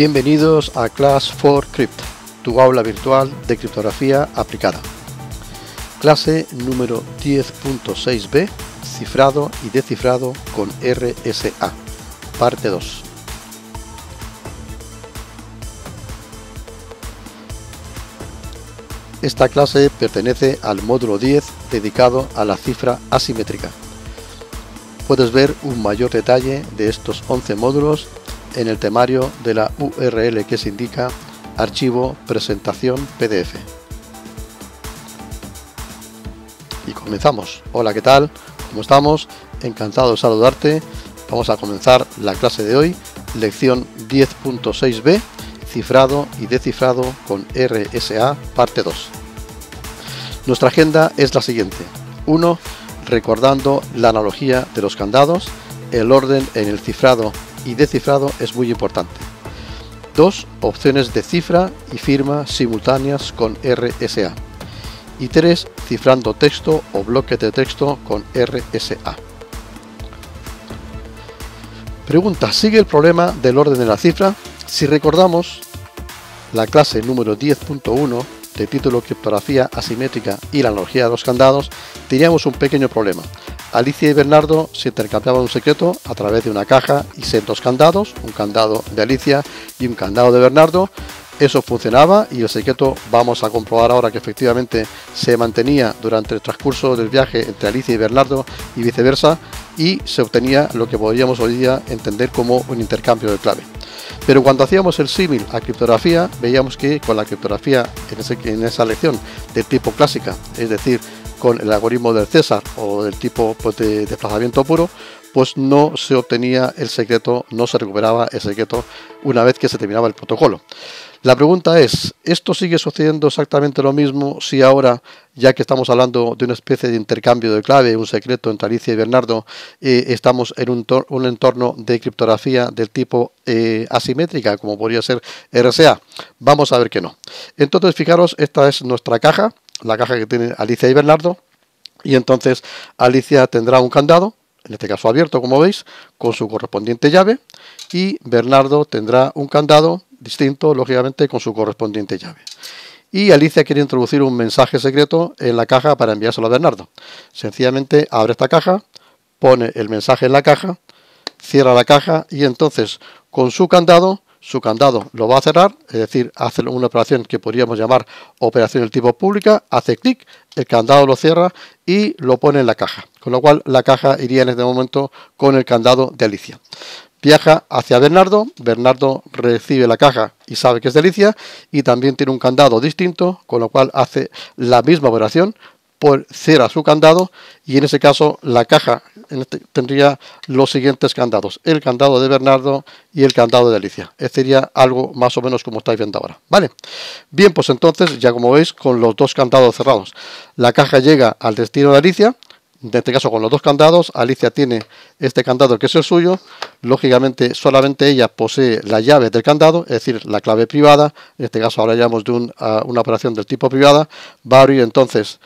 Bienvenidos a Class 4 Crypt, tu aula virtual de criptografía aplicada. Clase número 10.6b, cifrado y descifrado con RSA, parte 2. Esta clase pertenece al módulo 10 dedicado a la cifra asimétrica. Puedes ver un mayor detalle de estos 11 módulos en el temario de la URL que se indica archivo presentación PDF. Y comenzamos. Hola, ¿qué tal? ¿Cómo estamos? Encantado de saludarte. Vamos a comenzar la clase de hoy, lección 10.6b, cifrado y descifrado con RSA, parte 2. Nuestra agenda es la siguiente. 1. Recordando la analogía de los candados, el orden en el cifrado y descifrado es muy importante. 2. Opciones de cifra y firma simultáneas con RSA. Y 3. Cifrando texto o bloques de texto con RSA. Pregunta, ¿sigue el problema del orden de la cifra? Si recordamos, la clase número 10.1 título criptografía asimétrica y la analogía de los candados, teníamos un pequeño problema. Alicia y Bernardo se intercambiaban un secreto a través de una caja y dos candados, un candado de Alicia y un candado de Bernardo, eso funcionaba y el secreto vamos a comprobar ahora que efectivamente se mantenía durante el transcurso del viaje entre Alicia y Bernardo y viceversa y se obtenía lo que podríamos hoy día entender como un intercambio de clave. Pero cuando hacíamos el símil a criptografía, veíamos que con la criptografía en, en esa lección del tipo clásica, es decir, con el algoritmo del César o del tipo pues, de desplazamiento puro, pues no se obtenía el secreto, no se recuperaba el secreto una vez que se terminaba el protocolo. La pregunta es, ¿esto sigue sucediendo exactamente lo mismo si ahora, ya que estamos hablando de una especie de intercambio de clave, un secreto entre Alicia y Bernardo, eh, estamos en un, entorno de criptografía del tipo eh, asimétrica, como podría ser RSA? Vamos a ver que no. Entonces, fijaros, esta es nuestra caja, la caja que tiene Alicia y Bernardo, y entonces Alicia tendrá un candado, en este caso abierto, como veis, con su correspondiente llave, y Bernardo tendrá un candado distinto, lógicamente, con su correspondiente llave. Y Alicia quiere introducir un mensaje secreto en la caja para enviárselo a Bernardo. Sencillamente abre esta caja, pone el mensaje en la caja, cierra la caja y entonces con su candado, su candado lo va a cerrar, es decir, hace una operación que podríamos llamar operación del tipo pública, hace clic, el candado lo cierra y lo pone en la caja. Con lo cual la caja iría en este momento con el candado de Alicia. Viaja hacia Bernardo, Bernardo recibe la caja y sabe que es delicia y también tiene un candado distinto, con lo cual hace la misma operación, por cierra su candado y en ese caso la caja este, tendría los siguientes candados, el candado de Bernardo y el candado de Alicia. Es este sería algo más o menos como estáis viendo ahora. Vale, bien, pues entonces ya como veis con los dos candados cerrados, la caja llega al destino de Alicia, en este caso con los dos candados, Alicia tiene este candado que es el suyo, lógicamente solamente ella posee la llave del candado, es decir, la clave privada, en este caso ahora llamamos de una operación del tipo privada, va a abrir entonces,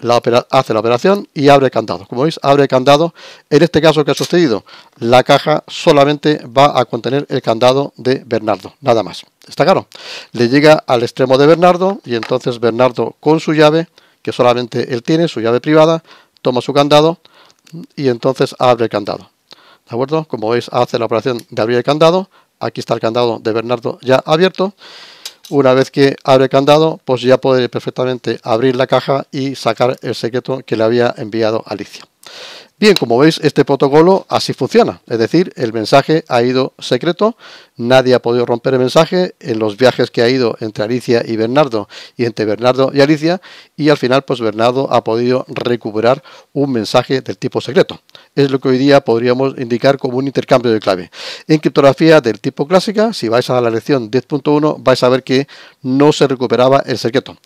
la hace la operación y abre el candado. Como veis, abre el candado, en este caso que ha sucedido, la caja solamente va a contener el candado de Bernardo, nada más. ¿Está claro? Le llega al extremo de Bernardo y entonces Bernardo con su llave, que solamente él tiene, su llave privada, toma su candado y entonces abre el candado. ¿De acuerdo? Como veis, hace la operación de abrir el candado. Aquí está el candado de Bernardo ya abierto. Una vez que abre el candado, pues ya puede perfectamente abrir la caja y sacar el secreto que le había enviado Alicia. Bien, como veis, este protocolo así funciona. Es decir, el mensaje ha ido secreto, nadie ha podido romper el mensaje en los viajes que ha ido entre Alicia y Bernardo y entre Bernardo y Alicia y al final pues Bernardo ha podido recuperar un mensaje del tipo secreto. Es lo que hoy día podríamos indicar como un intercambio de clave. En criptografía del tipo clásica, si vais a la lección 10.1 vais a ver que no se recuperaba el secreto.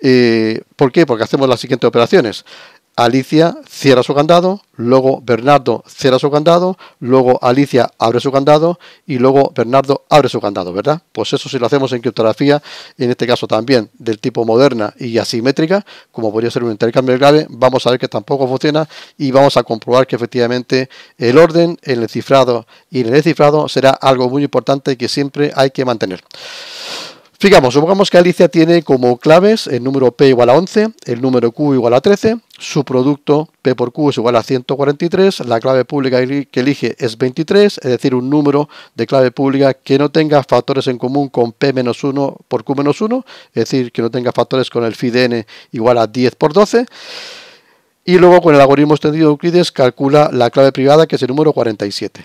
Eh, ¿Por qué? Porque hacemos las siguientes operaciones. Alicia cierra su candado, luego Bernardo cierra su candado, luego Alicia abre su candado y luego Bernardo abre su candado, ¿verdad? Pues eso si lo hacemos en criptografía, en este caso también del tipo moderna y asimétrica, como podría ser un intercambio de clave, vamos a ver que tampoco funciona y vamos a comprobar que efectivamente el orden en el cifrado y en el descifrado será algo muy importante que siempre hay que mantener. Fijamos, supongamos que Alicia tiene como claves el número P igual a 11, el número Q igual a 13, su producto P por Q es igual a 143, la clave pública que elige es 23, es decir, un número de clave pública que no tenga factores en común con P-1 menos por Q-1, menos es decir, que no tenga factores con el phi de n igual a 10 por 12. Y luego con el algoritmo extendido de Euclides calcula la clave privada que es el número 47.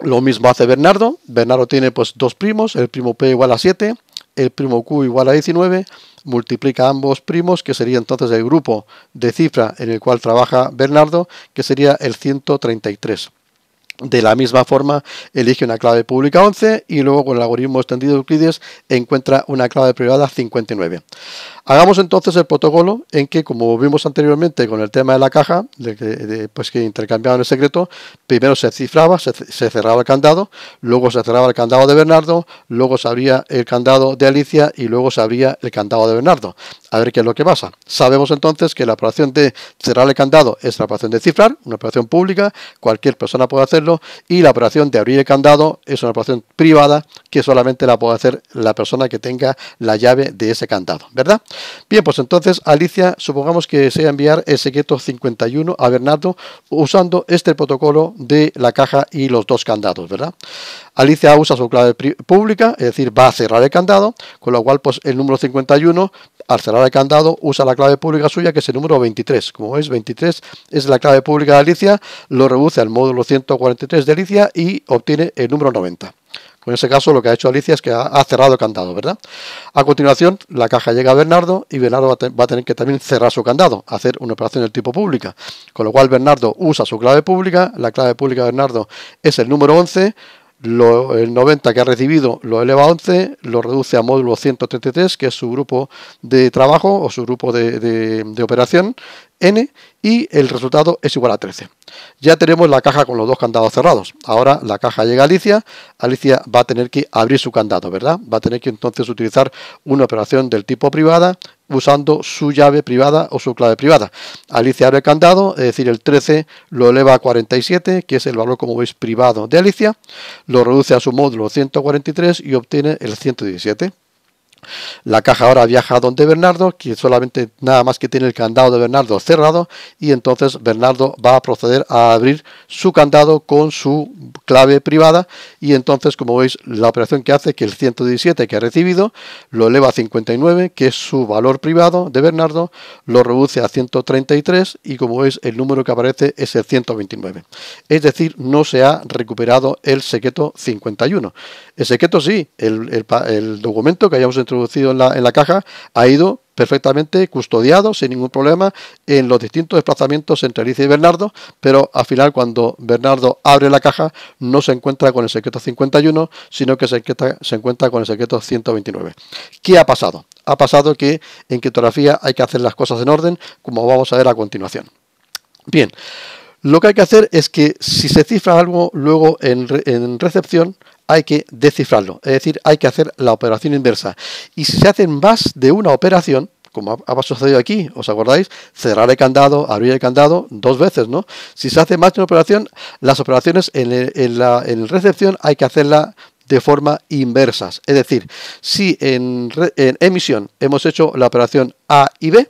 Lo mismo hace Bernardo. Bernardo tiene pues dos primos, el primo P igual a 7, el primo q igual a 19, multiplica ambos primos, que sería entonces el grupo de cifra en el cual trabaja Bernardo, que sería el 133. De la misma forma, elige una clave pública 11 y luego con el algoritmo extendido de Euclides encuentra una clave privada 59. Hagamos entonces el protocolo en que, como vimos anteriormente con el tema de la caja, pues que intercambiaban el secreto, primero se cifraba, se, se, cerraba el candado, luego se cerraba el candado de Bernardo, luego se abría el candado de Alicia y luego se abría el candado de Bernardo. A ver qué es lo que pasa. Sabemos entonces que la operación de cerrar el candado es la operación de cifrar, una operación pública, cualquier persona puede hacerlo, y la operación de abrir el candado es una operación privada que solamente la puede hacer la persona que tenga la llave de ese candado, ¿verdad? Bien, pues entonces Alicia, supongamos que desea enviar el secreto 51 a Bernardo usando este protocolo de la caja y los dos candados, ¿verdad? Alicia usa su clave pública, es decir, va a cerrar el candado, con lo cual pues el número 51 al cerrar el candado usa la clave pública suya que es el número 23. Como veis, 23 es la clave pública de Alicia, lo reduce al módulo 143 de Alicia y obtiene el número 90 en ese caso lo que ha hecho Alicia es que ha, cerrado el candado, ¿verdad? A continuación, la caja llega a Bernardo y Bernardo va, a tener que también cerrar su candado, hacer una operación del tipo pública. Con lo cual Bernardo usa su clave pública, la clave pública de Bernardo es el número 11, el 90 que ha recibido lo eleva a 11, lo reduce a módulo 133, que es su grupo de trabajo o su grupo de operación, y el resultado es igual a 13. Ya tenemos la caja con los dos candados cerrados. Ahora la caja llega a Alicia. Alicia va a tener que abrir su candado, ¿verdad? Va a tener que entonces utilizar una operación del tipo privada usando su llave privada o su clave privada. Alicia abre el candado, es decir, el 13 lo eleva a 47, que es el valor, como veis, privado de Alicia, lo reduce a su módulo 143 y obtiene el 117. La caja ahora viaja donde Bernardo, que solamente nada más que tiene el candado de Bernardo cerrado, y entonces Bernardo va a proceder a abrir su candado con su clave privada, y entonces, como veis, la operación que hace que el 117 que ha recibido lo eleva a 59, que es su valor privado de Bernardo, lo reduce a 133, y como veis, el número que aparece es el 129. Es decir, no se ha recuperado el secreto 51. El secreto sí, el, documento que hayamos entregado introducido en la, caja, ha ido perfectamente custodiado, sin ningún problema, en los distintos desplazamientos entre Alicia y Bernardo, pero al final cuando Bernardo abre la caja no se encuentra con el secreto 51, sino que se encuentra, se encuentra con el secreto 129. ¿Qué ha pasado? Ha pasado que en criptografía hay que hacer las cosas en orden, como vamos a ver a continuación. Bien, lo que hay que hacer es que si se cifra algo luego en, en recepción, hay que descifrarlo, es decir, hay que hacer la operación inversa. Y si se hacen más de una operación, como ha sucedido aquí, ¿os acordáis? Cerrar el candado, abrir el candado dos veces, ¿no? Si se hace más de una operación, las operaciones en, la en recepción hay que hacerla de forma inversa. Es decir, si en emisión hemos hecho la operación A y B,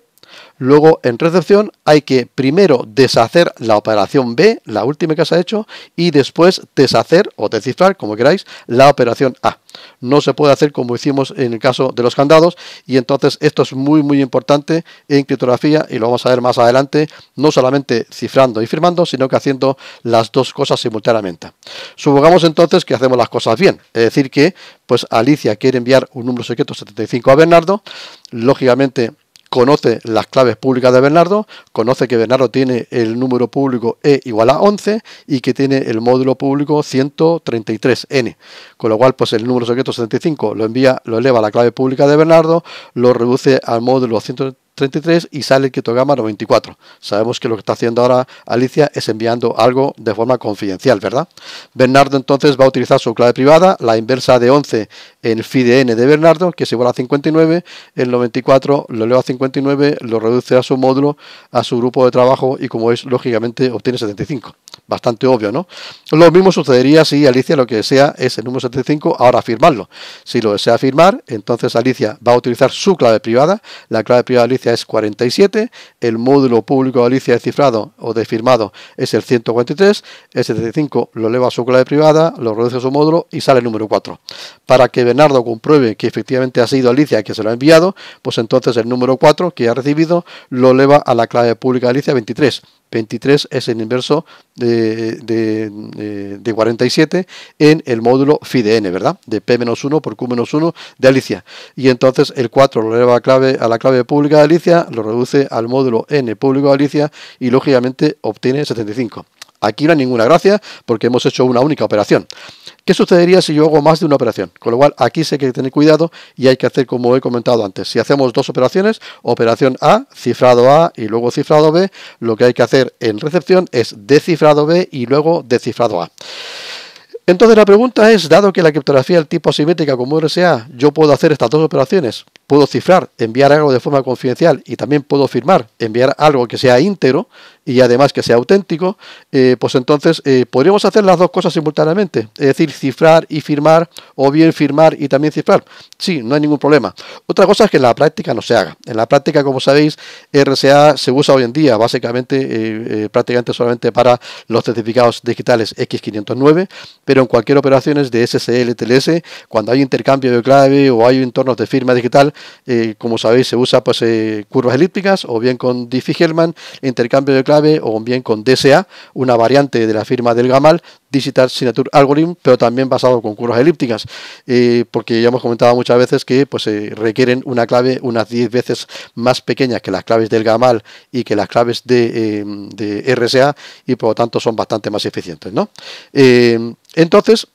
Luego en recepción hay que primero deshacer la operación B, la última que se ha hecho, y después deshacer o descifrar, como queráis, la operación A. No se puede hacer como hicimos en el caso de los candados y entonces esto es muy muy importante en criptografía y lo vamos a ver más adelante, no solamente cifrando y firmando, sino que haciendo las dos cosas simultáneamente. Supongamos entonces que hacemos las cosas bien, es decir que pues Alicia quiere enviar un número secreto 75 a Bernardo, lógicamente conoce las claves públicas de Bernardo, conoce que Bernardo tiene el número público E igual a 11 y que tiene el módulo público 133N, con lo cual pues el número secreto 75 lo envía, lo eleva a la clave pública de Bernardo, lo reduce al módulo 133 33 y sale el Kitogama 94. Sabemos que lo que está haciendo ahora Alicia es enviando algo de forma confidencial, ¿verdad? Bernardo entonces va a utilizar su clave privada, la inversa de 11 en FIDN de Bernardo, que es igual a 59, el 94 lo eleva a 59, lo reduce a su módulo, a su grupo de trabajo y como es, lógicamente obtiene 75. Bastante obvio, ¿no? Lo mismo sucedería si Alicia lo que desea es el número 75 ahora firmarlo. Si lo desea firmar, entonces Alicia va a utilizar su clave privada. La clave privada de Alicia es 47, el módulo público de Alicia de cifrado o de firmado es el 143, el 75 lo eleva a su clave privada, lo reduce a su módulo y sale el número 4. Para que Bernardo compruebe que efectivamente ha sido Alicia que se lo ha enviado, pues entonces el número 4 que ha recibido lo eleva a la clave pública de Alicia 23 23 es el inverso de, 47 en el módulo phi de n, ¿verdad? De P-1 por Q-1 de Alicia. Y entonces el 4 lo eleva clave, a la clave pública de Alicia, lo reduce al módulo n público de Alicia y lógicamente obtiene 75. Aquí no hay ninguna gracia porque hemos hecho una única operación. ¿Qué sucedería si yo hago más de una operación? Con lo cual, aquí sí hay que tener cuidado y hay que hacer como he comentado antes. Si hacemos dos operaciones, operación A, cifrado A y luego cifrado B, lo que hay que hacer en recepción es descifrado B y luego decifrado A. Entonces la pregunta es, dado que la criptografía del tipo asimétrica como RSA, yo puedo hacer estas dos operaciones, puedo cifrar, enviar algo de forma confidencial y también puedo firmar, enviar algo que sea íntegro y además que sea auténtico, eh, pues entonces eh, podríamos hacer las dos cosas simultáneamente, es decir, cifrar y firmar o bien firmar y también cifrar. Sí, no hay ningún problema. Otra cosa es que en la práctica no se haga. En la práctica, como sabéis, RSA se usa hoy en día básicamente, eh, prácticamente solamente para los certificados digitales X509, pero en cualquier operaciones de SSL, TLS, cuando hay intercambio de clave o hay entornos de firma digital, eh, como sabéis, se usa pues, eh, curvas elípticas o bien con Diffie-Hellman, intercambio de clave o bien con DSA, una variante de la firma del Gamal, Digital Signature Algorithm, pero también basado con curvas elípticas, eh, porque ya hemos comentado muchas veces que pues, requieren una clave unas 10 veces más pequeña que las claves del Gamal y que las claves de, RSA y por lo tanto son bastante más eficientes. entonces,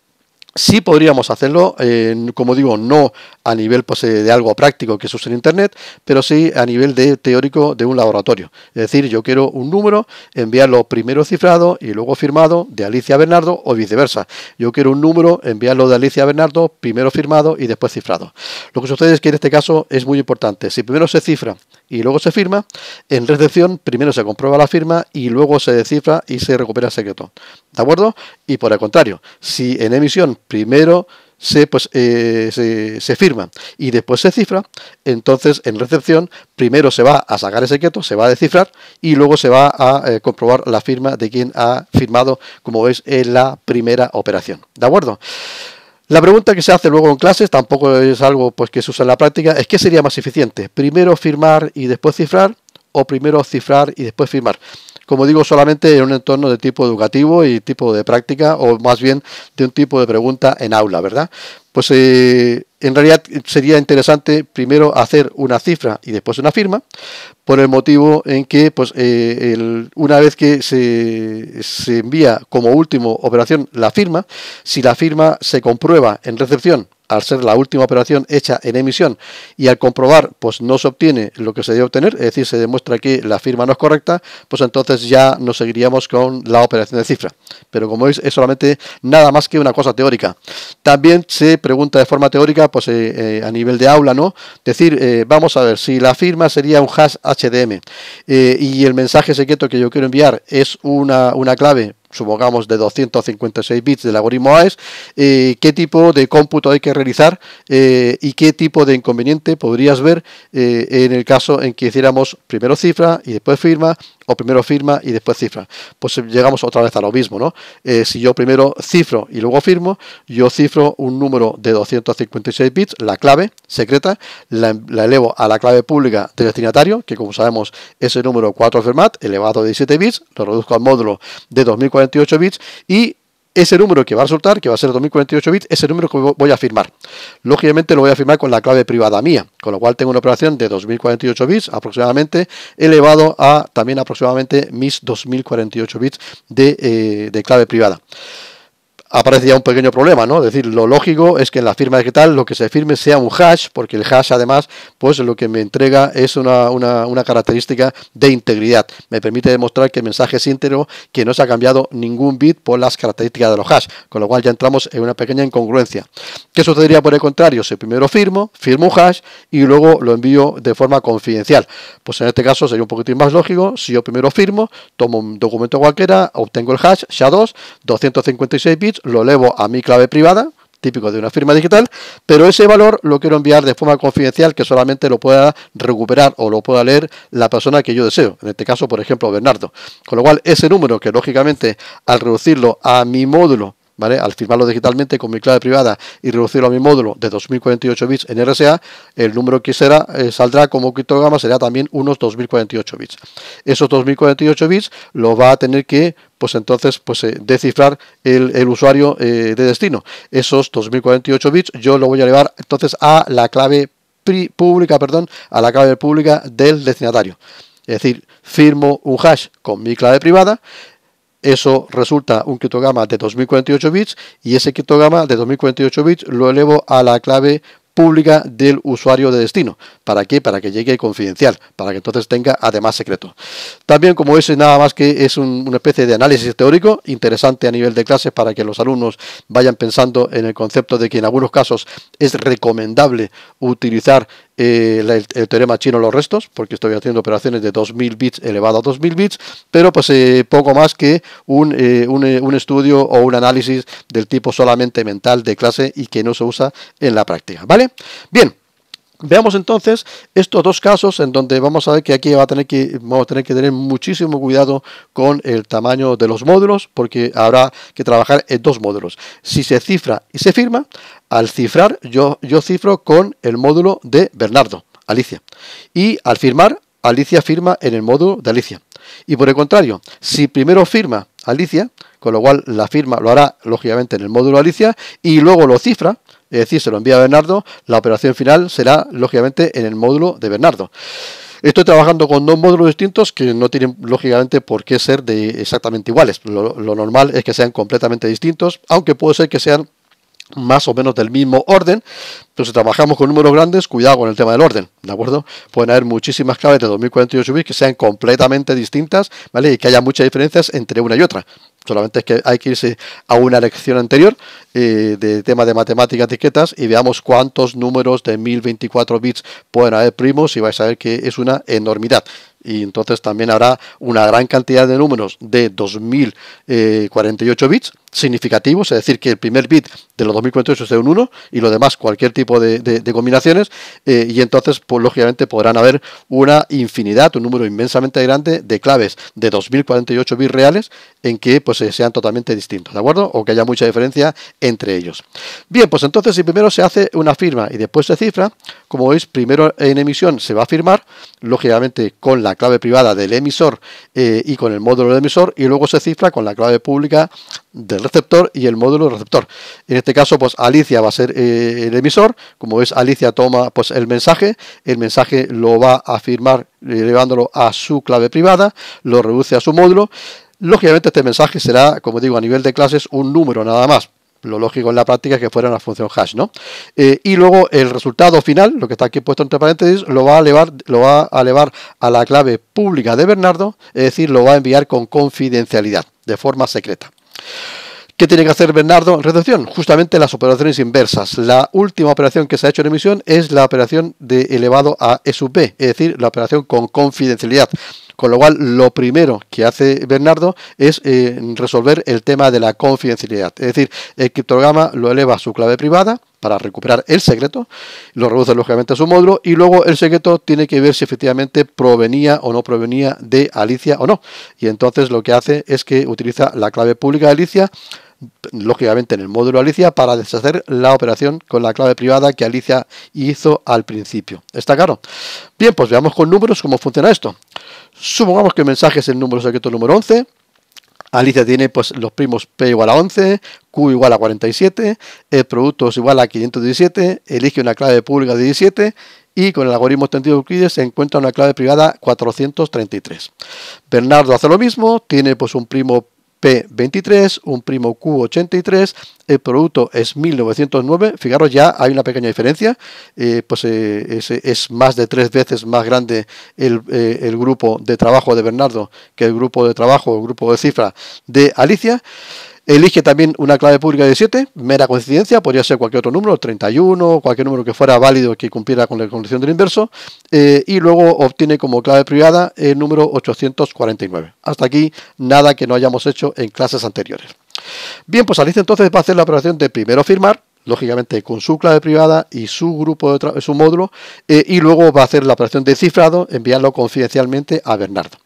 Sí podríamos hacerlo, eh, como digo, no a nivel pues, eh, de algo práctico que se usa en Internet, pero sí a nivel de teórico de un laboratorio. Es decir, yo quiero un número, enviarlo primero cifrado y luego firmado de Alicia a Bernardo o viceversa. Yo quiero un número, enviarlo de Alicia a Bernardo, primero firmado y después cifrado. Lo que sucede es que en este caso es muy importante. Si primero se cifra y luego se firma. En recepción, primero se comprueba la firma y luego se descifra y se recupera el secreto. ¿De acuerdo? Y por el contrario, si en emisión primero se, pues, eh, se, firma y después se cifra, entonces en recepción primero se va a sacar el secreto, se va a descifrar y luego se va a eh, comprobar la firma de quien ha firmado, como veis, en la primera operación. ¿De acuerdo? La pregunta que se hace luego en clases, tampoco es algo pues, que se usa en la práctica, es qué sería más eficiente, primero firmar y después cifrar o primero cifrar y después firmar. Como digo, solamente en un entorno de tipo educativo y tipo de práctica o más bien de un tipo de pregunta en aula, ¿verdad? Pues eh, en realidad sería interesante primero hacer una cifra y después una firma, por el motivo en que pues, eh, una vez que se, envía como última operación la firma, si la firma se comprueba en recepción al ser la última operación hecha en emisión y al comprobar pues no se obtiene lo que se debe obtener, es decir, se demuestra que la firma no es correcta, pues entonces ya nos seguiríamos con la operación de cifra. Pero como veis es solamente nada más que una cosa teórica. También se pregunta de forma teórica pues eh, eh, a nivel de aula, ¿no? Decir, eh, vamos a ver, si la firma sería un hash HDM y el mensaje secreto que yo quiero enviar es una, una clave supongamos de 256 bits del algoritmo AES, eh, qué tipo de cómputo hay que realizar eh, y qué tipo de inconveniente podrías ver eh, en el caso en que hiciéramos primero cifra y después firma o primero firma y después cifra. Pues llegamos otra vez a lo mismo, ¿no? si yo primero cifro y luego firmo, yo cifro un número de 256 bits, la clave secreta, la, elevo a la clave pública del destinatario, que como sabemos es el número 4 Fermat elevado a 17 bits, lo reduzco al módulo de 2040 bits y ese número que va a resultar, que va a ser 2048 bits, ese número que voy a firmar. Lógicamente lo voy a firmar con la clave privada mía, con lo cual tengo una operación de 2048 bits aproximadamente, elevado a también aproximadamente mis 2048 bits eh, de clave privada aparece ya un pequeño problema, ¿no? Es decir, lo lógico es que en la firma digital lo que se firme sea un hash, porque el hash además, pues lo que me entrega es una, característica de integridad. Me permite demostrar que el mensaje es íntegro, que no se ha cambiado ningún bit por las características de los hash, con lo cual ya entramos en una pequeña incongruencia. ¿Qué sucedería por el contrario? Si primero firmo, firmo un hash y luego lo envío de forma confidencial. Pues en este caso sería un poquitín más lógico, si yo primero firmo, tomo un documento cualquiera, obtengo el hash SHA-2, 256 bits, pues lo levo a mi clave privada, típico de una firma digital, pero ese valor lo quiero enviar de forma confidencial que solamente lo pueda recuperar o lo pueda leer la persona que yo deseo, en este caso, por ejemplo, Bernardo. Con lo cual, ese número que lógicamente al reducirlo a mi módulo al firmarlo digitalmente con mi clave privada y reducirlo a mi módulo de 2048 bits en RSA, el número que será, eh, saldrá como criptograma será también unos 2048 bits. Esos 2048 bits los va a tener que pues entonces pues eh, descifrar el, usuario eh, de destino. Esos 2048 bits yo lo voy a llevar entonces a la clave pública, perdón, a la clave pública del destinatario. Es decir, firmo un hash con mi clave privada, eso resulta un criptograma de 2048 bits y ese criptograma de 2048 bits lo elevo a la clave pública del usuario de destino. ¿Para qué? Para que llegue confidencial, para que entonces tenga además secreto. También como ese nada más que es una especie de análisis teórico, interesante a nivel de clases para que los alumnos vayan pensando en el concepto de que en algunos casos es recomendable utilizar eh, el, teorema chino los restos, porque estoy haciendo operaciones de 2000 bits elevado a 2000 bits, pero pues eh, poco más que un, eh, un, estudio o un análisis del tipo solamente mental de clase y que no se usa en la práctica, ¿vale? Bien. Veamos entonces estos dos casos en donde vamos a ver que aquí va a tener que, vamos a tener que tener muchísimo cuidado con el tamaño de los módulos porque habrá que trabajar en dos módulos. Si se cifra y se firma, al cifrar yo, yo cifro con el módulo de Bernardo, Alicia. Y al firmar, Alicia firma en el módulo de Alicia. Y por el contrario, si primero firma Alicia, con lo cual la firma lo hará lógicamente en el módulo Alicia y luego lo cifra, es decir, se lo envía a Bernardo, la operación final será lógicamente en el módulo de Bernardo. Estoy trabajando con dos módulos distintos que no tienen lógicamente por qué ser de exactamente iguales. Lo, normal es que sean completamente distintos, aunque puede ser que sean más o menos del mismo orden, pero si trabajamos con números grandes, cuidado con el tema del orden, ¿de acuerdo? Pueden haber muchísimas claves de 2048 bits que sean completamente distintas, ¿vale? Y que haya muchas diferencias entre una y otra. Solamente es que hay que irse a una lección anterior eh, de tema de matemáticas etiquetas y veamos cuántos números de 1024 bits pueden haber primos y vais a ver que es una enormidad y entonces también habrá una gran cantidad de números de 2048 eh, bits significativos, es decir, que el primer bit de los 2048 sea un 1 y lo demás cualquier tipo de, combinaciones eh, y entonces pues lógicamente podrán haber una infinidad, un número inmensamente grande de claves de 2048 bits reales en que pues eh, sean totalmente distintos, ¿de acuerdo? O que haya mucha diferencia entre ellos. Bien, pues entonces si primero se hace una firma y después se cifra, como veis, primero en emisión se va a firmar, lógicamente con la clave privada del emisor eh, y con el módulo del emisor y luego se cifra con la clave pública del receptor y el módulo del receptor. En este caso, pues Alicia va a ser eh, el emisor, como ves, Alicia toma pues el mensaje, el mensaje lo va a firmar elevándolo eh, a su clave privada, lo reduce a su módulo. Lógicamente este mensaje será, como digo, a nivel de clases un número nada más, lo lógico en la práctica es que fuera una función hash, ¿no? Eh, y luego el resultado final, lo que está aquí puesto entre paréntesis, lo va a elevar, lo va a elevar a la clave pública de Bernardo, es decir, lo va a enviar con confidencialidad, de forma secreta. ¿Qué tiene que hacer Bernardo en recepción? Justamente las operaciones inversas. La última operación que se ha hecho en emisión es la operación de elevado a E sub es decir, la operación con confidencialidad. Con lo cual, lo primero que hace Bernardo es eh, resolver el tema de la confidencialidad. Es decir, el criptograma lo eleva a su clave privada para recuperar el secreto, lo reduce lógicamente a su módulo y luego el secreto tiene que ver si efectivamente provenía o no provenía de Alicia o no. Y entonces lo que hace es que utiliza la clave pública de Alicia lógicamente en el módulo Alicia, para deshacer la operación con la clave privada que Alicia hizo al principio. ¿Está claro? Bien, pues veamos con números cómo funciona esto. Supongamos que el mensaje es el número secreto número 11. Alicia tiene pues, los primos P igual a 11, Q igual a 47, el producto es igual a 517, elige una clave pública de 17 y con el algoritmo extendido de Euclides se encuentra una clave privada 433. Bernardo hace lo mismo, tiene pues un primo P23, un primo Q83, el producto es 1909, fijaros ya hay una pequeña diferencia, eh, pues eh, es, más de tres veces más grande el, eh, el, grupo de trabajo de Bernardo que el grupo de trabajo, el grupo de cifra de Alicia. Elige también una clave pública de 7, mera coincidencia, podría ser cualquier otro número, 31, cualquier número que fuera válido que cumpliera con la condición del inverso, eh, y luego obtiene como clave privada el número 849. Hasta aquí nada que no hayamos hecho en clases anteriores. Bien, pues Alicia entonces va a hacer la operación de primero firmar, lógicamente con su clave privada y su grupo de su módulo eh, y luego va a hacer la operación de cifrado, enviarlo confidencialmente a Bernardo.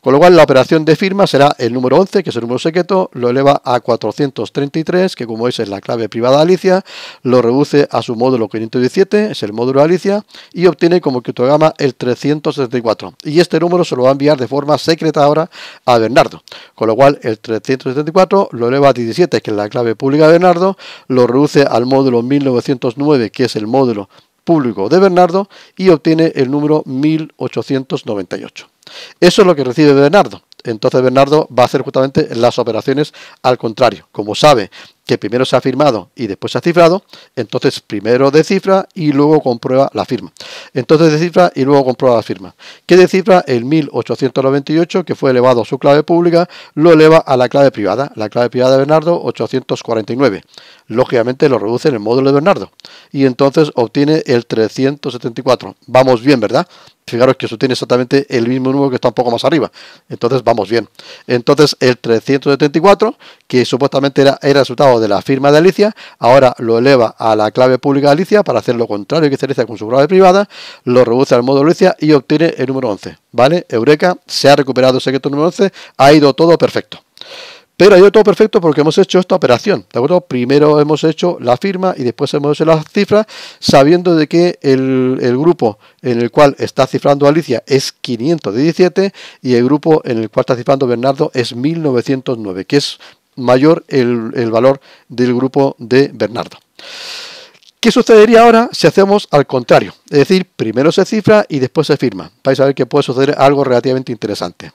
Con lo cual la operación de firma será el número 11, que es el número secreto, lo eleva a 433, que como veis es la clave privada de Alicia, lo reduce a su módulo 517, es el módulo de Alicia, y obtiene como criptograma el 374. Y este número se lo va a enviar de forma secreta ahora a Bernardo. Con lo cual el 374 lo eleva a 17, que es la clave pública de Bernardo, lo reduce al módulo 1909, que es el módulo público de Bernardo, y obtiene el número 1898. Eso es lo que recibe Bernardo entonces Bernardo va a hacer justamente las operaciones al contrario. Como sabe que primero se ha firmado y después se ha cifrado, entonces primero descifra y luego comprueba la firma. Entonces decifra y luego comprueba la firma. ¿Qué decifra El 1898, que fue elevado a su clave pública, lo eleva a la clave privada. La clave privada de Bernardo, 849. Lógicamente lo reduce en el módulo de Bernardo. Y entonces obtiene el 374. Vamos bien, ¿verdad? Fijaros que eso tiene exactamente el mismo número que está un poco más arriba. Entonces vamos bien. Entonces el 374, que supuestamente era el resultado de la firma de Alicia, ahora lo eleva a la clave pública de Alicia para hacer lo contrario que se Alicia con su clave privada, lo reduce al modo Alicia y obtiene el número 11. ¿Vale? Eureka, se ha recuperado el secreto número 11, ha ido todo perfecto. Pero ha ido todo perfecto porque hemos hecho esta operación, Primero hemos hecho la firma y después hemos hecho las cifras, sabiendo de que el, grupo en el cual está cifrando Alicia es 517 y el grupo en el cual está cifrando Bernardo es 1909, que es mayor el, el valor del grupo de Bernardo. ¿Qué sucedería ahora si hacemos al contrario? Es decir, primero se cifra y después se firma. Vais a ver que puede suceder algo relativamente interesante.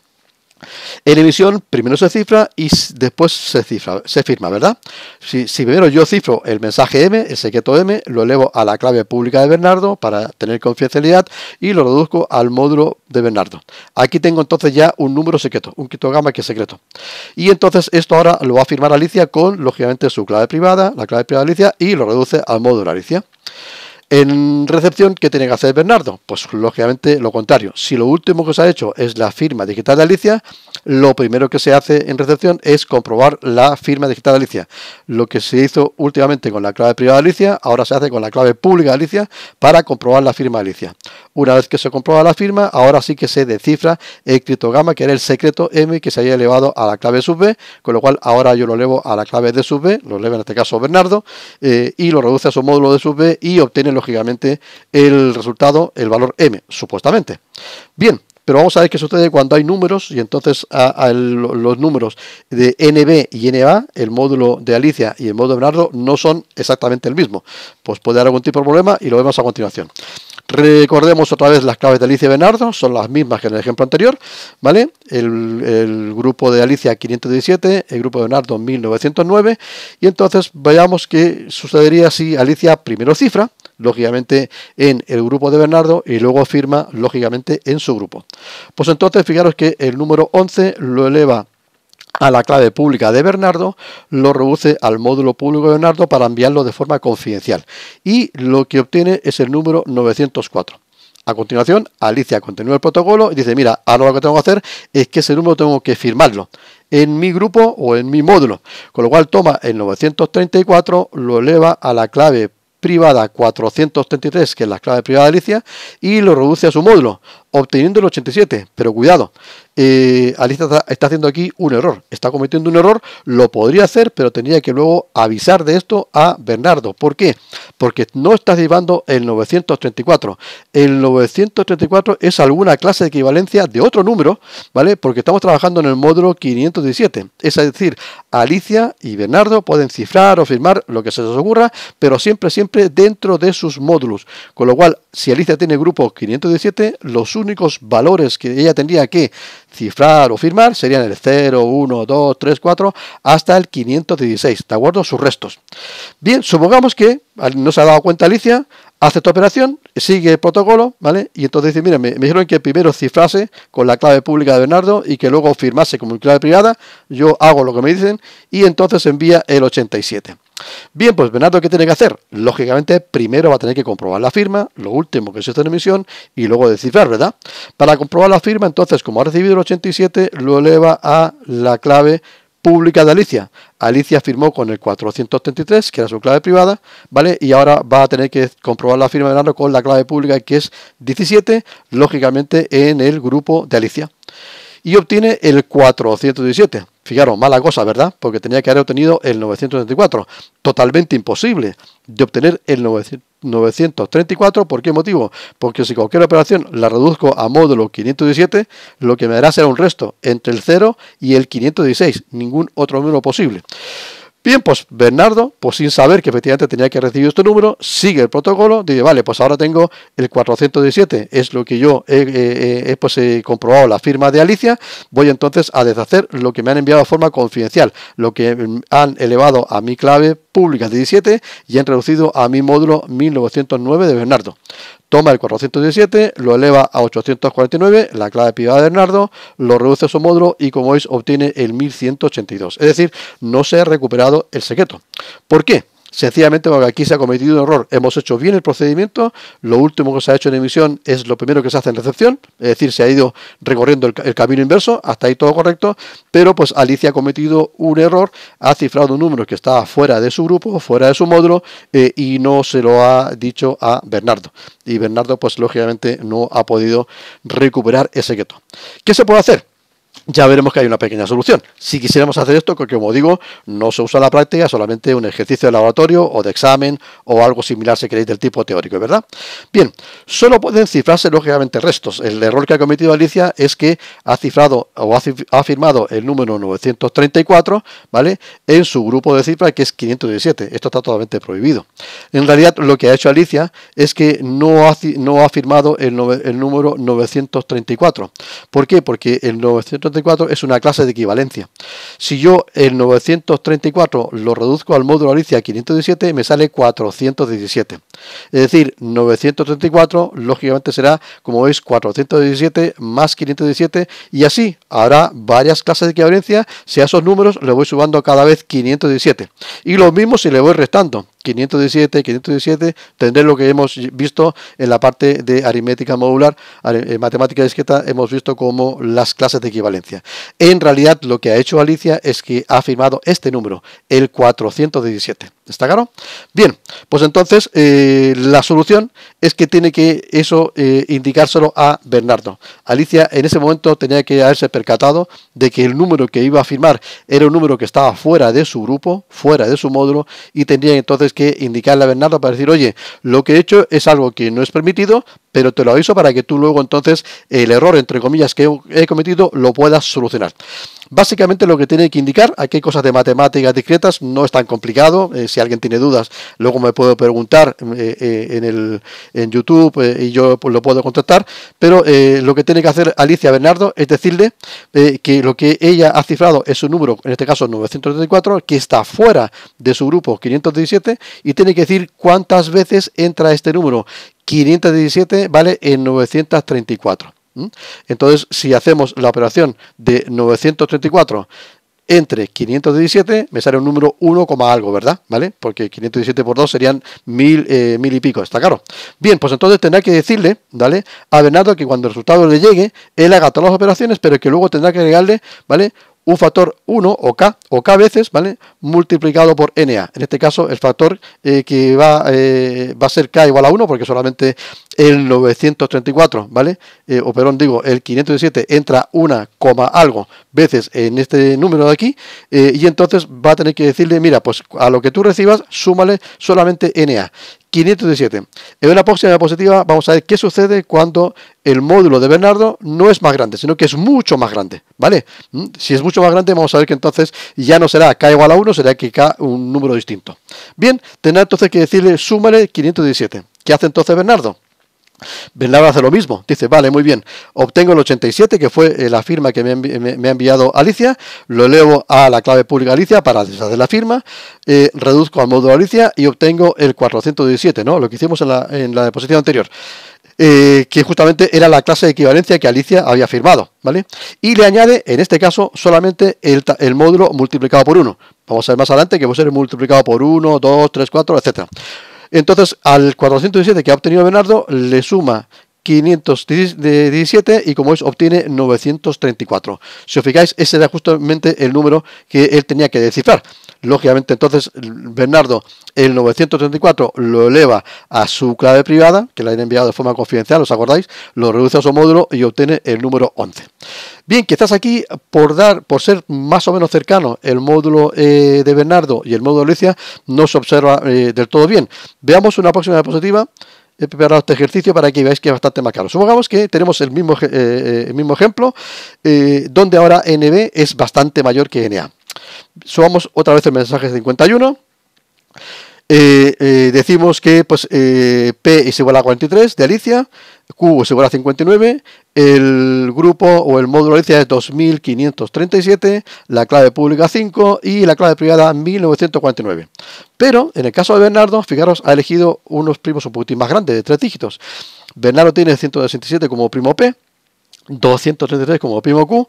En emisión, primero se cifra y después se cifra, se firma, ¿verdad? Si, si, primero yo cifro el mensaje M, el secreto M, lo elevo a la clave pública de Bernardo para tener confidencialidad y lo reduzco al módulo de Bernardo. Aquí tengo entonces ya un número secreto, un criptograma que es secreto. Y entonces esto ahora lo va a firmar Alicia con, lógicamente, su clave privada, la clave privada de Alicia, y lo reduce al módulo de Alicia. En recepción, ¿qué tiene que hacer Bernardo? Pues lógicamente lo contrario. Si lo último que se ha hecho es la firma digital de Alicia, lo primero que se hace en recepción es comprobar la firma digital de Alicia. Lo que se hizo últimamente con la clave privada de Alicia, ahora se hace con la clave pública de Alicia para comprobar la firma de Alicia. Una vez que se comproba la firma, ahora sí que se descifra el criptograma, que era el secreto M que se había elevado a la clave sub B, con lo cual ahora yo lo elevo a la clave de sub B, lo eleva en este caso Bernardo, eh, y lo reduce a su módulo de sub B y obtiene lógicamente el resultado, el valor M, supuestamente. Bien, pero vamos a ver qué sucede cuando hay números y entonces a, los números de NB y NA, el módulo de Alicia y el módulo de Bernardo, no son exactamente el mismo. Pues puede dar algún tipo de problema y lo vemos a continuación. Recordemos otra vez las claves de Alicia y Bernardo, son las mismas que en el ejemplo anterior, ¿vale? El, el grupo de Alicia 517, el grupo de Bernardo 1909, y entonces veamos qué sucedería si Alicia primero cifra, lógicamente en el grupo de Bernardo y luego firma lógicamente en su grupo. Pues entonces fijaros que el número 11 lo eleva a la clave pública de Bernardo, lo reduce al módulo público de Bernardo para enviarlo de forma confidencial. Y lo que obtiene es el número 904. A continuación, Alicia continúa el protocolo y dice, mira, ahora lo que tengo que hacer es que ese número tengo que firmarlo en mi grupo o en mi módulo. Con lo cual toma el 934, lo eleva a la clave privada 433, que es la clave privada de Alicia, y lo reduce a su módulo obteniendo el 87. Pero cuidado, eh, Alicia está, haciendo aquí un error. Está cometiendo un error, lo podría hacer, pero tendría que luego avisar de esto a Bernardo. ¿Por qué? Porque no está llevando el 934. El 934 es alguna clase de equivalencia de otro número, ¿vale? Porque estamos trabajando en el módulo 517. Es decir, Alicia y Bernardo pueden cifrar o firmar lo que se les ocurra, pero siempre, siempre dentro de sus módulos. Con lo cual, si Alicia tiene grupo 517, los únicos valores que ella tendría que cifrar o firmar serían el 0, 1, 2, 3, 4 hasta el 516, ¿de acuerdo? Sus restos. Bien, supongamos que, no se ha dado cuenta Alicia, hace esta operación, sigue el protocolo, ¿vale? Y entonces dice, mira, me, dijeron que primero cifrase con la clave pública de Bernardo y que luego firmase como clave privada, yo hago lo que me dicen y entonces envía el 87. Bien, pues Bernardo, ¿qué tiene que hacer? Lógicamente, primero va a tener que comprobar la firma, lo último que se esta en emisión, y luego descifrar, ¿verdad? Para comprobar la firma, entonces, como ha recibido el 87, lo eleva a la clave pública de Alicia. Alicia firmó con el 433, que era su clave privada, ¿vale? Y ahora va a tener que comprobar la firma de Nano con la clave pública, que es 17, lógicamente en el grupo de Alicia. Y obtiene el 417. Fijaros, mala cosa, ¿verdad? Porque tenía que haber obtenido el 934. Totalmente imposible de obtener el 934. ¿Por qué motivo? Porque si cualquier operación la reduzco a módulo 517, lo que me dará será un resto entre el 0 y el 516. Ningún otro número posible. Bien, pues Bernardo, pues sin saber que efectivamente tenía que recibir este número, sigue el protocolo, dice, vale, pues ahora tengo el 417, es lo que yo he, pues he comprobado la firma de Alicia, voy entonces a deshacer lo que me han enviado de forma confidencial, lo que mm, han elevado a mi clave pública 17 y han reducido a mi módulo 1909 de Bernardo. Toma el 417, lo eleva a 849, la clave privada de Bernardo, lo reduce a su módulo y como veis obtiene el 1182. Es decir, no se ha recuperado el secreto. ¿Por qué? Sencillamente porque aquí se ha cometido un error. Hemos hecho bien el procedimiento, lo último que se ha hecho en emisión es lo primero que se hace en recepción, es decir, se ha ido recorriendo el, camino inverso, hasta ahí todo correcto, pero pues Alicia ha cometido un error, ha cifrado un número que estaba fuera de su grupo, fuera de su módulo, eh, y no se lo ha dicho a Bernardo. Y Bernardo pues lógicamente no ha podido recuperar ese gueto. ¿Qué se puede hacer? ya veremos que hay una pequeña solución. Si quisiéramos hacer esto, porque como digo, no se usa en la práctica, solamente un ejercicio de laboratorio o de examen o algo similar, si queréis, del tipo teórico, ¿verdad? Bien, solo pueden cifrarse lógicamente restos. El error que ha cometido Alicia es que ha cifrado o ha, firmado el número 934, ¿vale? En su grupo de cifra que es 517. Esto está totalmente prohibido. En realidad, lo que ha hecho Alicia es que no ha, no ha firmado el, el número 934. ¿Por qué? Porque el 934 934 es una clase de equivalencia. Si yo el 934 lo reduzco al módulo Alicia 517, me sale 417. Es decir, 934 lógicamente será, como veis, 417 más 517 y así habrá varias clases de equivalencia si a esos números le voy sumando cada vez 517. Y lo mismo si le voy restando. 517, 517, tendré lo que hemos visto en la parte de aritmética modular, eh, matemática discreta, hemos visto como las clases de equivalencia. En realidad, lo que ha hecho Alicia es que ha firmado este número, el 417. ¿Está claro? Bien, pues entonces eh, la solución es que tiene que eso eh, indicárselo a Bernardo. Alicia en ese momento tenía que haberse percatado de que el número que iba a firmar era un número que estaba fuera de su grupo, fuera de su módulo, y tenía entonces que indicarle a Bernardo para decir, oye, lo que he hecho es algo que no es permitido, pero te lo aviso para que tú luego entonces el error, entre comillas, que he cometido lo puedas solucionar. Básicamente lo que tiene que indicar, aquí hay cosas de matemáticas discretas, no es tan complicado, eh, si alguien tiene dudas, luego me puedo preguntar eh, eh, en, en YouTube y yo lo puedo contactar, pero lo que tiene que hacer Alicia Bernardo es decirle que lo que ella ha cifrado es un número, en este caso 934, que está fuera de su grupo 517 y tiene que decir cuántas veces entra este número, 517 vale en 934. Entonces, si hacemos la operación de 934 entre 517, me sale un número 1, algo, ¿verdad? ¿Vale? Porque 517 por 2 serían mil, eh, mil y pico, está claro. Bien, pues entonces tendrá que decirle, ¿vale? A Bernardo que cuando el resultado le llegue, él haga todas las operaciones, pero que luego tendrá que agregarle, ¿vale? un factor 1 o k o k veces, ¿vale? Multiplicado por na. En este caso, el factor que va, eh, va a ser k igual a 1 porque solamente el 934, ¿vale? Eh, o perdón, digo, el 507 entra una coma algo veces en este número de aquí eh, y entonces va a tener que decirle, mira, pues a lo que tú recibas, súmale solamente na. 517. En una próxima diapositiva vamos a ver qué sucede cuando el módulo de Bernardo no es más grande, sino que es mucho más grande, ¿vale? Mm, si es mucho más grande, vamos a ver que entonces ya no será k igual a 1, será que k un número distinto. Bien, tendrá entonces que decirle súmale 517. ¿Qué hace entonces Bernardo? Bernardo hace lo mismo, dice, vale, muy bien, obtengo el 87, que fue eh, la firma que eh, me, ha enviado Alicia, lo elevo a la clave pública Alicia para deshacer la firma, eh, reduzco al módulo Alicia y obtengo el 417, ¿no? Lo que hicimos en la, en anterior. que justamente era la clase de equivalencia que Alicia había firmado, ¿vale? Y le añade, en este caso, solamente el, el módulo multiplicado por 1. Vamos a ver más adelante que puede ser multiplicado por 1, 2, 3, 4, etcétera. Entonces, al 417 que ha obtenido Bernardo, le suma 517 y como veis obtiene 934. Si os fijáis, ese era justamente el número que él tenía que descifrar. Lógicamente, entonces Bernardo el 934 lo eleva a su clave privada, que la ha enviado de forma confidencial, ¿os acordáis? Lo reduce a su módulo y obtiene el número 11. Bien, quizás aquí, por dar, por ser más o menos cercano el módulo eh, de Bernardo y el módulo de Alicia, no se observa eh, del todo bien. Veamos una próxima diapositiva he preparado este ejercicio para que veáis que es bastante más caro. Supongamos que tenemos el mismo, eh, eh, el mismo ejemplo, eh, donde ahora NB es bastante mayor que NA. Subamos otra vez el mensaje 51. Eh, eh, decimos que pues, eh, P es igual a 43 de Alicia, Q es igual a 59, el grupo o el módulo de Alicia es 2537, la clave pública 5 y la clave privada 1949. Pero en el caso de Bernardo, fijaros, ha elegido unos primos un poquitín más grandes, de tres dígitos. Bernardo tiene 167 como primo P, 233 como primo Q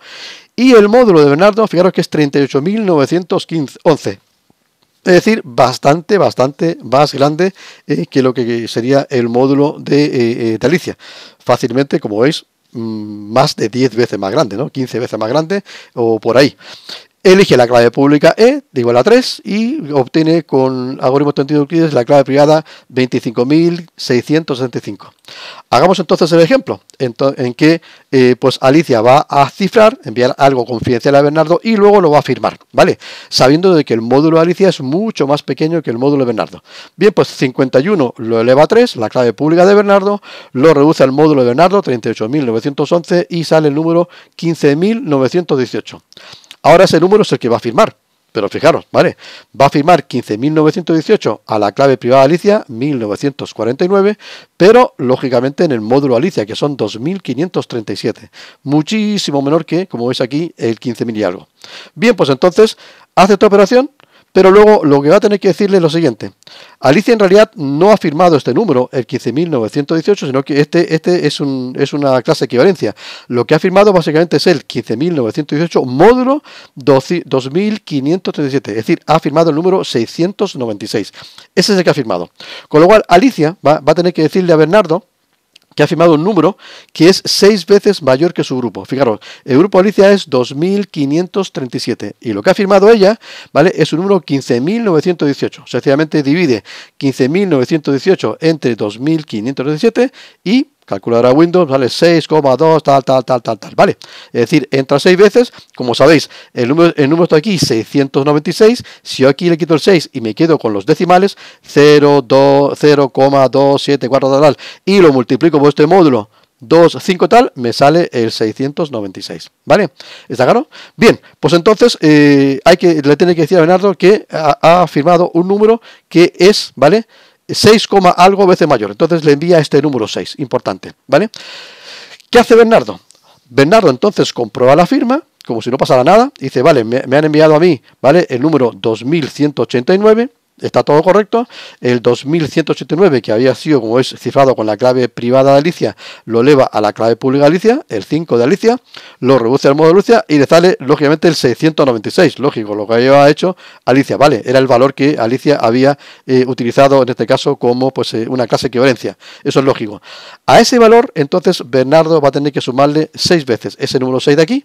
y el módulo de Bernardo, fijaros que es 38.911. Es decir, bastante, bastante más grande eh, que lo que sería el módulo de, talicia. Eh, eh, Fácilmente, como veis, mm, más de 10 veces más grande, ¿no? 15 veces más grande o por ahí. Elige la clave pública E de igual a 3 y obtiene con algoritmo de Euclides la clave privada 25.675. Hagamos entonces el ejemplo en, que eh, pues Alicia va a cifrar, enviar algo confidencial a Bernardo y luego lo va a firmar, ¿vale? Sabiendo de que el módulo de Alicia es mucho más pequeño que el módulo de Bernardo. Bien, pues 51 lo eleva a 3, la clave pública de Bernardo, lo reduce al módulo de Bernardo 38.911 y sale el número 15.918. Ahora ese número es el que va a firmar. Pero fijaros, ¿vale? Va a firmar 15.918 a la clave privada Alicia, 1.949, pero lógicamente en el módulo Alicia, que son 2.537. Muchísimo menor que, como veis aquí, el 15.000 y algo. Bien, pues entonces, hace esta operación, pero luego lo que va a tener que decirle es lo siguiente. Alicia en realidad no ha firmado este número, el 15.918, sino que este, este es, un, es, una clase de equivalencia. Lo que ha firmado básicamente es el 15.918 módulo 2.537, es decir, ha firmado el número 696. Ese es el que ha firmado. Con lo cual, Alicia va a tener que decirle a Bernardo que ha firmado un número que es seis veces mayor que su grupo. Fijaros, el grupo Alicia es 2.537 y lo que ha firmado ella, ¿vale? Es un número 15.918. Sencillamente divide 15.918 entre 2.537 y Calculadora Windows sale 6,2, tal, tal, tal, tal, tal. Vale, es decir, entra 6 veces. Como sabéis, el número, el número está aquí, 696. Si yo aquí le quito el 6 y me quedo con los decimales, 0,274, tal, tal, y lo multiplico por este módulo, 2, 5 tal, me sale el 696. ¿Vale? ¿Está claro? Bien, pues entonces eh, hay que, le tiene que decir a Bernardo que ha firmado un número que es, ¿vale? 6, algo veces mayor. Entonces le envía este número 6, importante, ¿vale? ¿Qué hace Bernardo? Bernardo entonces comprueba la firma, como si no pasara nada, dice, vale, me, han enviado a mí, ¿vale? El número 2189 está todo correcto. El 2189, que había sido, como es, cifrado con la clave privada de Alicia, lo eleva a la clave pública de Alicia, el 5 de Alicia, lo reduce al modo de Lucia y le sale, lógicamente, el 696. Lógico, lo que había hecho Alicia, vale, era el valor que Alicia había eh, utilizado en este caso como pues eh, una clase de equivalencia. Eso es lógico. A ese valor, entonces, Bernardo va a tener que sumarle 6 veces ese número 6 de aquí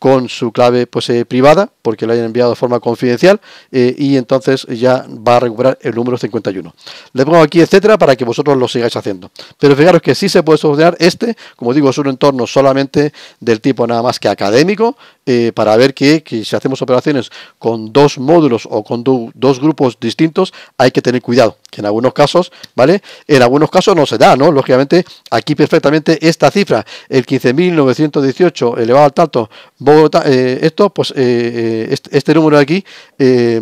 con su clave pues, eh, privada, porque la hayan enviado de forma confidencial, eh, y entonces ya va a recuperar el número 51. Le pongo aquí etcétera para que vosotros lo sigáis haciendo. Pero fijaros que sí se puede solucionar este, como digo, es un entorno solamente del tipo nada más que académico, eh, para ver que, si hacemos operaciones con dos módulos o con dos grupos distintos, hay que tener cuidado, que en algunos casos, ¿vale? En algunos casos no se da, ¿no? Lógicamente, aquí perfectamente esta cifra, el 15.918 elevado al tanto, Bogotá, eh, esto, pues eh, eh este, este, número de aquí, eh,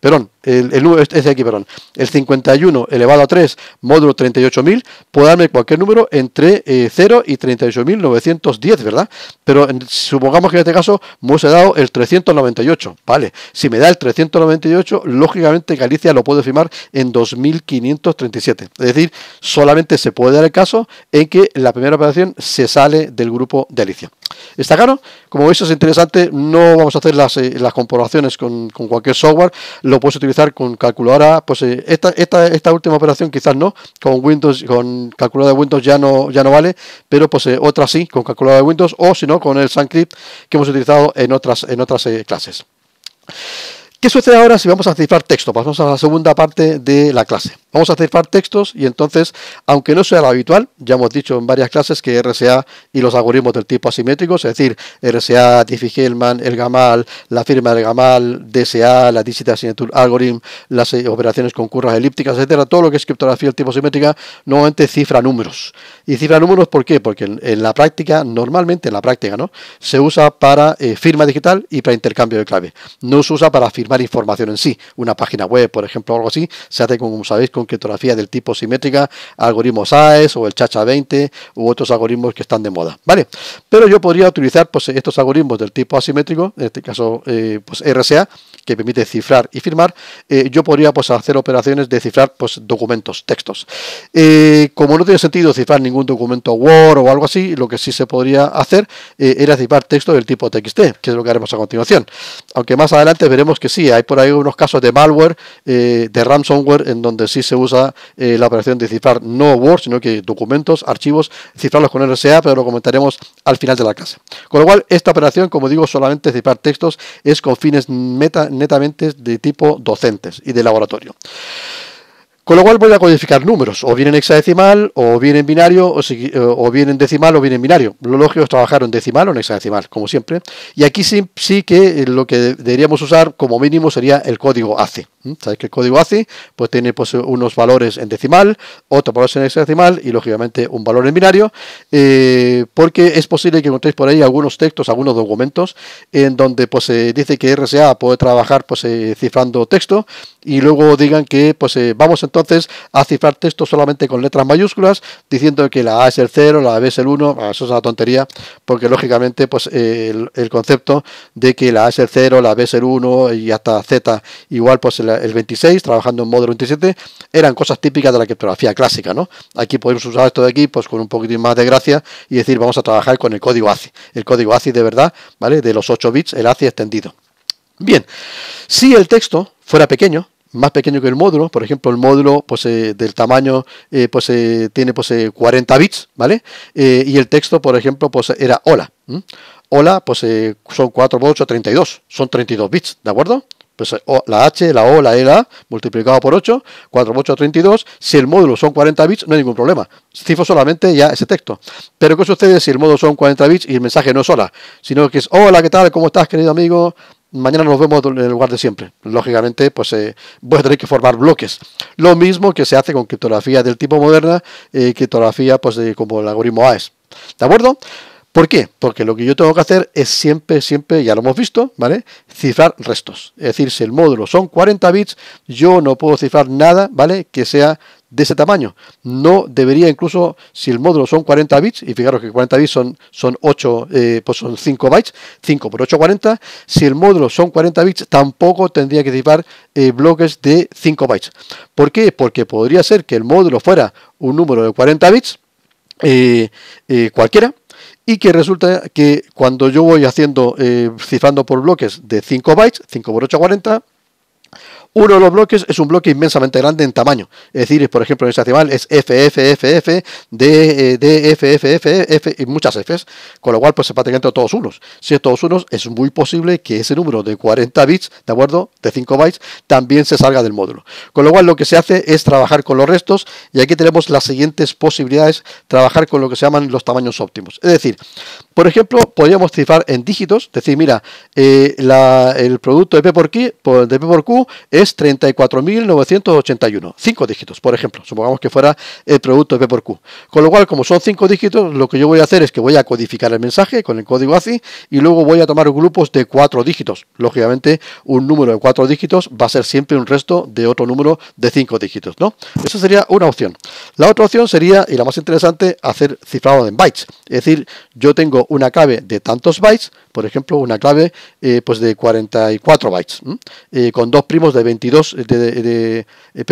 perdón, el, es, este, este aquí, perdón, el 51 elevado a 3 módulo 38.000, puede darme cualquier número entre 0 eh, y 38.910, ¿verdad? Pero supongamos que en este caso me hubiese dado el 398, ¿vale? Si me da el 398, lógicamente Galicia lo puede firmar en 2.537. Es decir, solamente se puede dar el caso en que la primera operación se sale del grupo de Alicia. ¿Está claro? Como veis es interesante, no vamos a hacer las, eh, comparaciones con, con cualquier software, lo puedes utilizar con calculadora, pues eh, esta, esta, esta, última operación quizás no, con Windows, con calculadora de Windows ya no, ya no vale, pero pues eh, otra sí, con calculadora de Windows o si no con el SunCrypt que hemos utilizado en otras, en otras eh, clases. ¿Qué sucede ahora si vamos a cifrar texto? Pasamos pues a la segunda parte de la clase. Vamos a cifrar textos y entonces, aunque no sea lo habitual, ya hemos dicho en varias clases que RSA y los algoritmos del tipo asimétrico, es decir, RSA, Diffie-Hellman, el Gamal, la firma del Gamal, DSA, la digital Signature Algorithm, las eh, operaciones con curvas elípticas, etcétera, todo lo que es criptografía del tipo asimétrica, normalmente cifra números. Y cifra números, ¿por qué? Porque en, la práctica, normalmente en la práctica, ¿no? Se usa para eh, firma digital y para intercambio de clave. No se usa para firma información en sí. Una página web, por ejemplo, algo así, se hace, como sabéis, con criptografía del tipo simétrica, algoritmos AES o el Chacha 20 u otros algoritmos que están de moda, ¿vale? Pero yo podría utilizar pues, estos algoritmos del tipo asimétrico, en este caso eh, pues, RSA, que permite cifrar y firmar, eh, yo podría pues, hacer operaciones de cifrar pues, documentos, textos. Eh, como no tiene sentido cifrar ningún documento Word o algo así, lo que sí se podría hacer era cifrar texto del tipo TXT, que es lo que haremos a continuación. Aunque más adelante veremos que sí, hay por ahí unos casos de malware, eh, de ransomware, en donde sí se usa eh, la operación de cifrar no Word, sino que documentos, archivos, cifrarlos con RSA, pero lo comentaremos al final de la clase. Con lo cual, esta operación, como digo, solamente cifrar textos es con fines meta, netamente de tipo docentes y de laboratorio. Con lo cual voy a codificar números, o bien en hexadecimal, o bien en binario, o, eh, o, bien en decimal, o bien en binario. Lo lógico es trabajar en decimal o en hexadecimal, como siempre. Y aquí sí, sí que lo que deberíamos usar como mínimo sería el código ACI. Sabéis que el código ACI pues, tiene pues, unos valores en decimal, otros valores en hexadecimal y lógicamente un valor en binario, eh, porque es posible que encontréis por ahí algunos textos, algunos documentos, en donde pues, se dice que RSA puede trabajar pues, eh, cifrando texto y luego digan que pues, vamos a entonces a cifrar texto solamente con letras mayúsculas, diciendo que la A es el 0, la B es el 1, ah, eso es una tontería, porque lógicamente pues el, concepto de que la A es el 0, la B es el 1 y hasta Z igual pues el, 26, trabajando en módulo 27, eran cosas típicas de la criptografía clásica, ¿no? Aquí podemos usar esto de aquí pues con un poquito más de gracia y decir vamos a trabajar con el código ACI, el código ACI de verdad, ¿vale? De los 8 bits, el ACI extendido. Bien, si el texto fuera pequeño, más pequeño que el módulo. Por ejemplo, el módulo pues, del tamaño pues, tiene pues, 40 bits, ¿vale? Eh, y el texto, por ejemplo, pues era hola. Hola, pues son 4 8, 32. Son 32 bits, ¿de acuerdo? Pues eh, la H, la O, la E, la A, multiplicado por 8, 4 8, 32. Si el módulo son 40 bits, no hay ningún problema. cifo solamente ya ese texto. Pero ¿qué sucede si el módulo son 40 bits y el mensaje no es hola? Sino que es hola, ¿qué tal? ¿Cómo estás, querido amigo? mañana nos vemos en el lugar de siempre. Lógicamente, pues eh, voy a tener que formar bloques. Lo mismo que se hace con criptografía del tipo moderna, y eh, criptografía pues como el algoritmo AES. ¿De acuerdo? ¿Por qué? Porque lo que yo tengo que hacer es siempre, siempre, ya lo hemos visto, ¿vale? Cifrar restos. Es decir, si el módulo son 40 bits, yo no puedo cifrar nada, ¿vale? Que sea de ese tamaño. No debería incluso, si el módulo son 40 bits, y fijaros que 40 bits son, son 8, eh, pues son 5 bytes, 5 por 8, 40, si el módulo son 40 bits, tampoco tendría que cifrar eh, bloques de 5 bytes. ¿Por qué? Porque podría ser que el módulo fuera un número de 40 bits, eh, cualquiera, y que resulta que cuando yo voy haciendo, cifrando por bloques de 5 bytes, 5 por 8, 40, uno de los bloques es un bloque inmensamente grande en tamaño. Es decir, por ejemplo, en ese decimal es FFFF, D, eh, y muchas Fs, con lo cual pues se prácticamente todos unos. Si es todos unos, es muy posible que ese número de 40 bits, ¿de acuerdo? De 5 bytes, también se salga del módulo. Con lo cual lo que se hace es trabajar con los restos y aquí tenemos las siguientes posibilidades, trabajar con lo que se llaman los tamaños óptimos. Es decir, por ejemplo, podríamos cifrar en dígitos, decir, mira, eh, el producto de P por Q, de P por Q es es 34.981, 5 dígitos, por ejemplo, supongamos que fuera el producto de P por Q. Con lo cual, como son 5 dígitos, lo que yo voy a hacer es que voy a codificar el mensaje con el código así y luego voy a tomar grupos de 4 dígitos. Lógicamente, un número de 4 dígitos va a ser siempre un resto de otro número de 5 dígitos, ¿no? Eso sería una opción. La otra opción sería, y la más interesante, hacer cifrado en bytes. Es decir, yo tengo una clave de tantos bytes, por ejemplo, una clave eh, pues de 44 bytes, eh, con dos primos de 20 22 eh, de,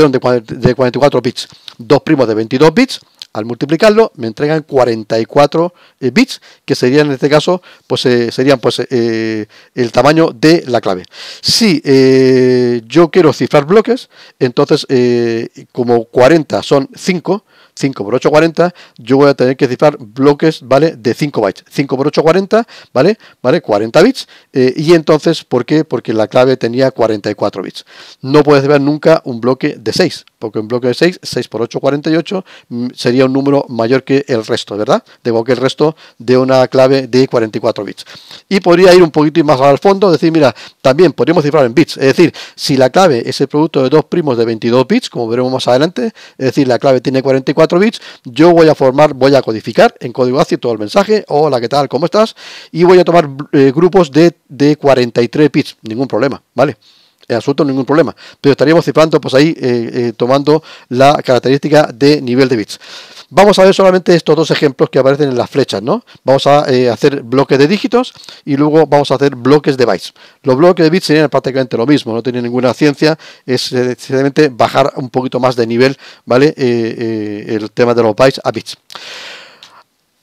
44 eh, bits. Dos primos de 22 bits al multiplicarlo me entregan 44 eh, bits que serían en este caso pues serían pues el tamaño de la clave si yo quiero cifrar bloques entonces como 40 son 5 5 por 8, 40, yo voy a tener que cifrar bloques, ¿vale? De 5 bytes. 5 por 8, 40, ¿vale? ¿Vale? 40 bits. Eh, y entonces, ¿por qué? Porque la clave tenía 44 bits. No puedes ver nunca un bloque de 6 porque un bloque de 6, 6 por 8, 48, mm, sería un número mayor que el resto, ¿verdad? Debo que el resto de una clave de 44 bits. Y podría ir un poquito más al fondo, decir, mira, también podríamos cifrar en bits, es decir, si la clave es el producto de dos primos de 22 bits, como veremos más adelante, es decir, la clave tiene 44 bits, yo voy a formar, voy a codificar en código ACI todo el mensaje, hola, ¿qué tal? ¿Cómo estás? Y voy a tomar eh, grupos de, de 43 bits, ningún problema, ¿vale? el asunto ningún problema. Pero estaríamos cifrando pues ahí eh, eh, tomando la característica de nivel de bits. Vamos a ver solamente estos dos ejemplos que aparecen en las flechas, ¿no? Vamos a eh, hacer bloques de dígitos y luego vamos a hacer bloques de bytes. Los bloques de bits serían prácticamente lo mismo, no tiene ninguna ciencia, es simplemente bajar un poquito más de nivel, ¿vale? el tema de los bytes a bits.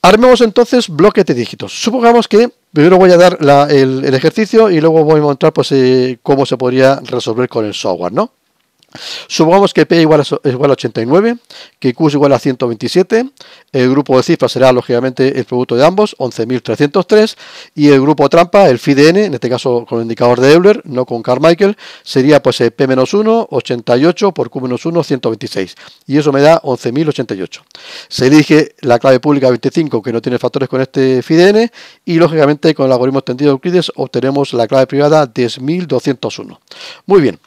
Armemos entonces bloques de dígitos. Supongamos que primero voy a dar el, ejercicio y luego voy a mostrar pues, eh, cómo se podría resolver con el software, ¿no? Supongamos que P es igual, a, 89, que Q es igual a 127, el grupo de cifras será lógicamente el producto de ambos, 11.303, y el grupo trampa, el phi n, en este caso con el indicador de Euler, no con Carmichael, sería pues P-1, 88 por Q-1, 126, y eso me da 11.088. Se elige la clave pública 25, que no tiene factores con este phi n, y lógicamente con el algoritmo extendido de Euclides obtenemos la clave privada 10.201. Muy bien.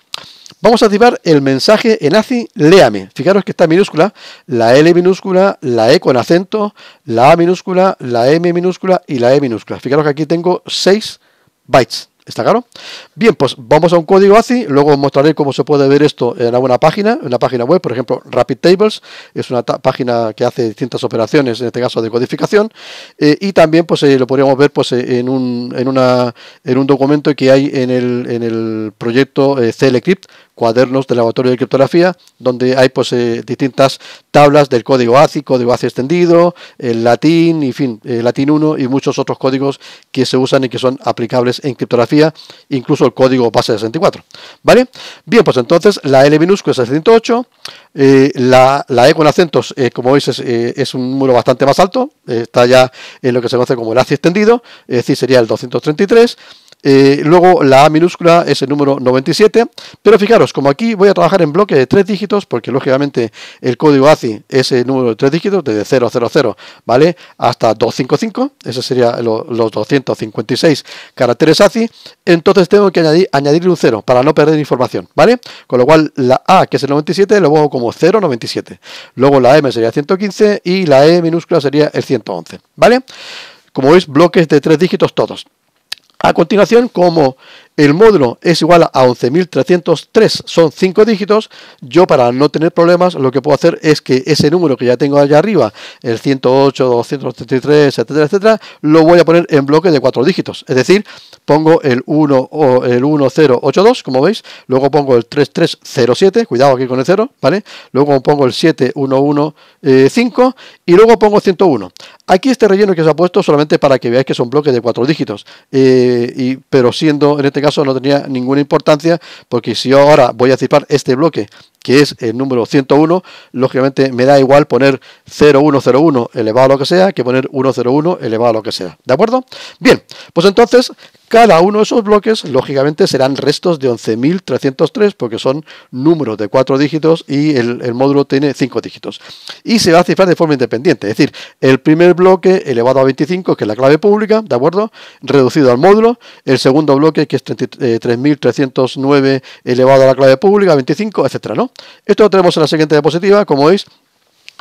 Vamos a activar el mensaje en ACI Léame. Fijaros que está minúscula, la L minúscula, la E con acento, la A minúscula, la M minúscula y la E minúscula. Fijaros que aquí tengo 6 bytes. ¿Está claro? Bien, pues vamos a un código ACI, luego os mostraré cómo se puede ver esto en alguna página, en una página web, por ejemplo, Rapid Tables, es una página que hace distintas operaciones, en este caso de codificación, eh, y también pues eh, lo podríamos ver pues eh, en, un, en, una, en un documento que hay en el, en el proyecto CLCrypt, cuadernos del laboratorio de criptografía, donde hay pues eh, distintas tablas del código ACI, código ACI extendido, el latín, en fin, el eh, latín 1 y muchos otros códigos que se usan y que son aplicables en criptografía, incluso el código base 64. ¿Vale? Bien, pues entonces la L minúscula es el 108, eh, la, E con acentos, como veis, es, es, un número bastante más alto, está ya en lo que se conoce como el ACI extendido, es decir, sería el 233. Eh, luego la A minúscula es el número 97, pero fijaros, como aquí voy a trabajar en bloques de tres dígitos, porque lógicamente el código ACI es el número de tres dígitos, desde 000, ¿vale? Hasta 255, esos serían los 256 caracteres ACI, entonces tengo que añadir, añadirle un 0 para no perder información, ¿vale? Con lo cual la A, que es el 97, lo pongo como 097. Luego la M sería 115 y la E minúscula sería el 111, ¿vale? Como veis, bloques de tres dígitos todos. A continuación, como el módulo es igual a 11.303, son 5 dígitos. Yo para no tener problemas lo que puedo hacer es que ese número que ya tengo allá arriba, el 108, 233, etcétera, etcétera, lo voy a poner en bloque de 4 dígitos. Es decir, pongo el 1 o el 1082, como veis, luego pongo el 3307, cuidado aquí con el 0, ¿vale? Luego pongo el 7115 eh, y luego pongo 101. Aquí este relleno que se ha puesto solamente para que veáis que son bloques de 4 dígitos, eh, y, pero siendo en este caso no tenía ninguna importancia, porque si yo ahora voy a cifrar este bloque, que es el número 101, lógicamente me da igual poner 0101 elevado a lo que sea que poner 101 elevado a lo que sea. ¿De acuerdo? Bien, pues entonces cada uno de esos bloques, lógicamente, serán restos de 11.303 porque son números de cuatro dígitos y el, módulo tiene 5 dígitos. Y se va a cifrar de forma independiente, es decir, el primer bloque elevado a 25, que es la clave pública, ¿de acuerdo? Reducido al módulo. El segundo bloque, que es 3.309 eh, elevado a la clave pública, 25, etcétera, ¿no? Esto lo tenemos en la siguiente diapositiva, como veis,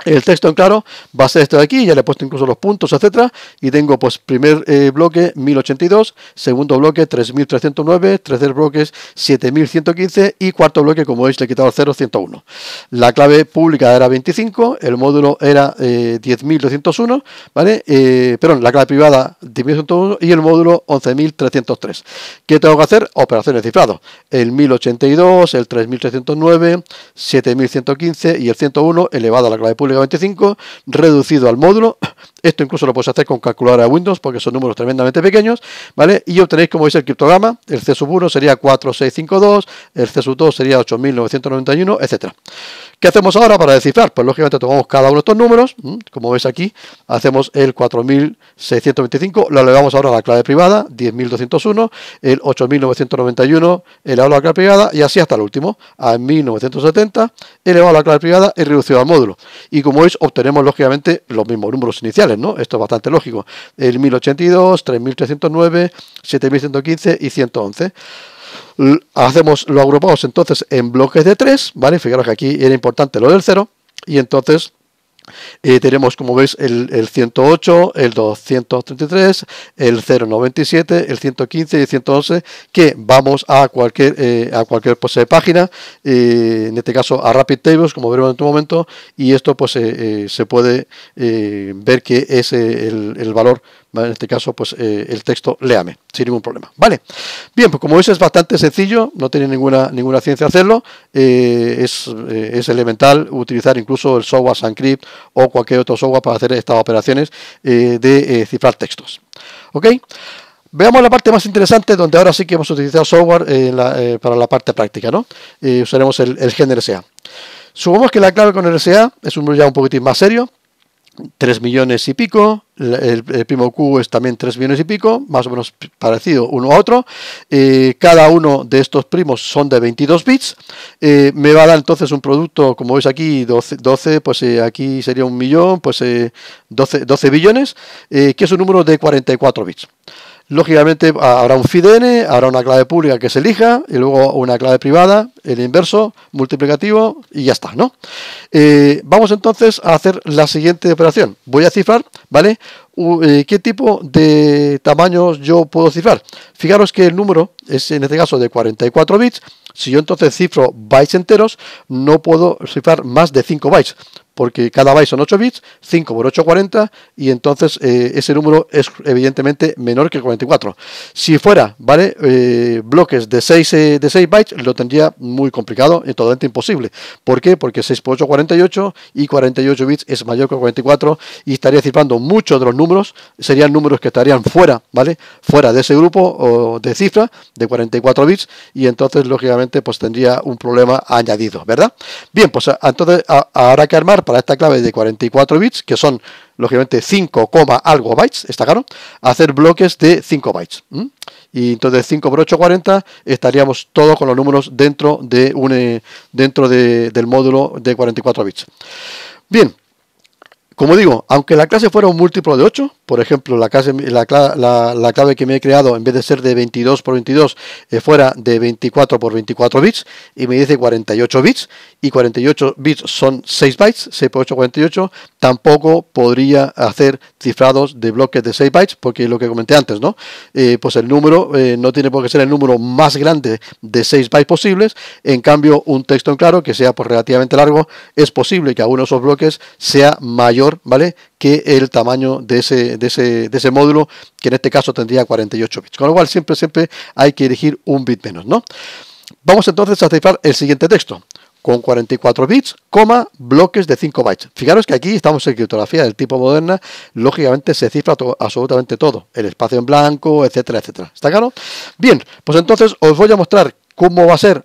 el texto en claro va a ser esto de aquí, ya le he puesto incluso los puntos, etcétera, y tengo pues primer eh, bloque 1082, segundo bloque 3309, tercer bloque 7115 y cuarto bloque, como veis, le he quitado el 0, 101. La clave pública era 25, el módulo era eh, 10201, ¿vale? Eh, perdón, la clave privada 10201 y el módulo 11303. ¿Qué tengo que hacer? Operaciones cifrado. El 1082, el 3309, 7115 y el 101 elevado a la clave pública pública 25, reducido al módulo esto incluso lo podéis hacer con calculadora Windows porque son números tremendamente pequeños, ¿vale? Y obtenéis, como veis, el criptograma. El C sub 1 sería 4652, el C sub 2 sería 8991, etcétera. ¿Qué hacemos ahora para descifrar? Pues lógicamente tomamos cada uno de estos números, como veis aquí, hacemos el 4625, lo elevamos ahora a la clave privada, 10201, el 8991 elevado a la clave privada y así hasta el último, a 1970 elevado a la clave privada y reducido al módulo. Y como veis obtenemos lógicamente los mismos números iniciales. Esto es bastante lógico. El 1082, 3309, 7115 y 111 hacemos, lo agrupamos entonces en bloques de 3, ¿vale? Fijaros que aquí era importante lo del 0 y entonces eh, tenemos, como veis, el, 108, el 233, el 097, el 115 y el 111, que vamos a cualquier, eh, a pues, eh, página, eh, en este caso a Rapid Tables, como veremos en este momento, y esto pues, se puede ver que es el, el valor en este caso, pues eh, el texto léame, sin ningún problema. ¿Vale? Bien, pues como veis es bastante sencillo, no tiene ninguna, ninguna ciencia hacerlo, eh, eh, es, elemental utilizar incluso el software Sancrypt o cualquier otro software para hacer estas operaciones de cifrar textos. ¿Ok? Veamos la parte más interesante, donde ahora sí que hemos utilizar software para la parte práctica, ¿no? usaremos el, el Sea. Supongamos que la clave con el RSA es un ya un poquitín más serio, 3 millones y pico, el, primo Q es también 3 millones y pico, más o menos parecido uno a otro, eh, cada uno de estos primos son de 22 bits, eh, me va a dar entonces un producto, como veis aquí, 12, pues eh, aquí sería un millón, pues 12, 12 billones, que es un número de 44 bits. Lógicamente habrá un FIDN, habrá una clave pública que se elija y luego una clave privada, el inverso, multiplicativo y ya está, ¿no? Eh, vamos entonces a hacer la siguiente operación. Voy a cifrar, ¿vale? Eh, ¿Qué tipo de tamaños yo puedo cifrar? Fijaros que el número es en este caso de 44 bits. Si yo entonces cifro bytes enteros, no puedo cifrar más de 5 bytes, porque cada byte son 8 bits, 5 por 8, 40, y entonces eh, ese número es evidentemente menor que 44. Si fuera, ¿vale? Eh, bloques de 6, eh, de 6 bytes, lo tendría muy complicado y totalmente imposible. ¿Por qué? Porque 6 por 8, 48, y 48 bits es mayor que 44, y estaría cifrando muchos de los números, serían números que estarían fuera, ¿vale? Fuera de ese grupo o de cifra, de 44 bits y entonces lógicamente pues tendría un problema añadido, ¿verdad? Bien, pues entonces ahora habrá que armar para esta clave de 44 bits, que son lógicamente 5, algo bytes, está claro, hacer bloques de 5 bytes. Y entonces 5 por 8, 40, estaríamos todos con los números dentro, de un, eh, dentro del módulo de 44 bits. Bien, como digo, aunque la clase fuera un múltiplo de 8, por ejemplo, la, clase, la, clave que me he creado, en vez de ser de 22 por 22, eh, fuera de 24 por 24 bits, y me dice 48 bits, y 48 bits son 6 bytes, 6 por 8, 48, tampoco podría hacer cifrados de bloques de 6 bytes, porque lo que comenté antes, ¿no? Eh, pues el número eh, no tiene por qué ser el número más grande de 6 bytes posibles, en cambio, un texto en claro que sea pues, relativamente largo, es posible que alguno de esos bloques sea mayor ¿vale? Que el tamaño de ese, de ese, módulo, que en este caso tendría 48 bits. Con lo cual siempre, siempre hay que elegir un bit menos, ¿no? Vamos entonces a cifrar el siguiente texto con 44 bits, coma, bloques de 5 bytes. Fijaros que aquí estamos en criptografía del tipo moderna, lógicamente se cifra todo absolutamente todo, el espacio en blanco, etcétera, etcétera. ¿Está claro? Bien, pues entonces os voy a mostrar cómo va a ser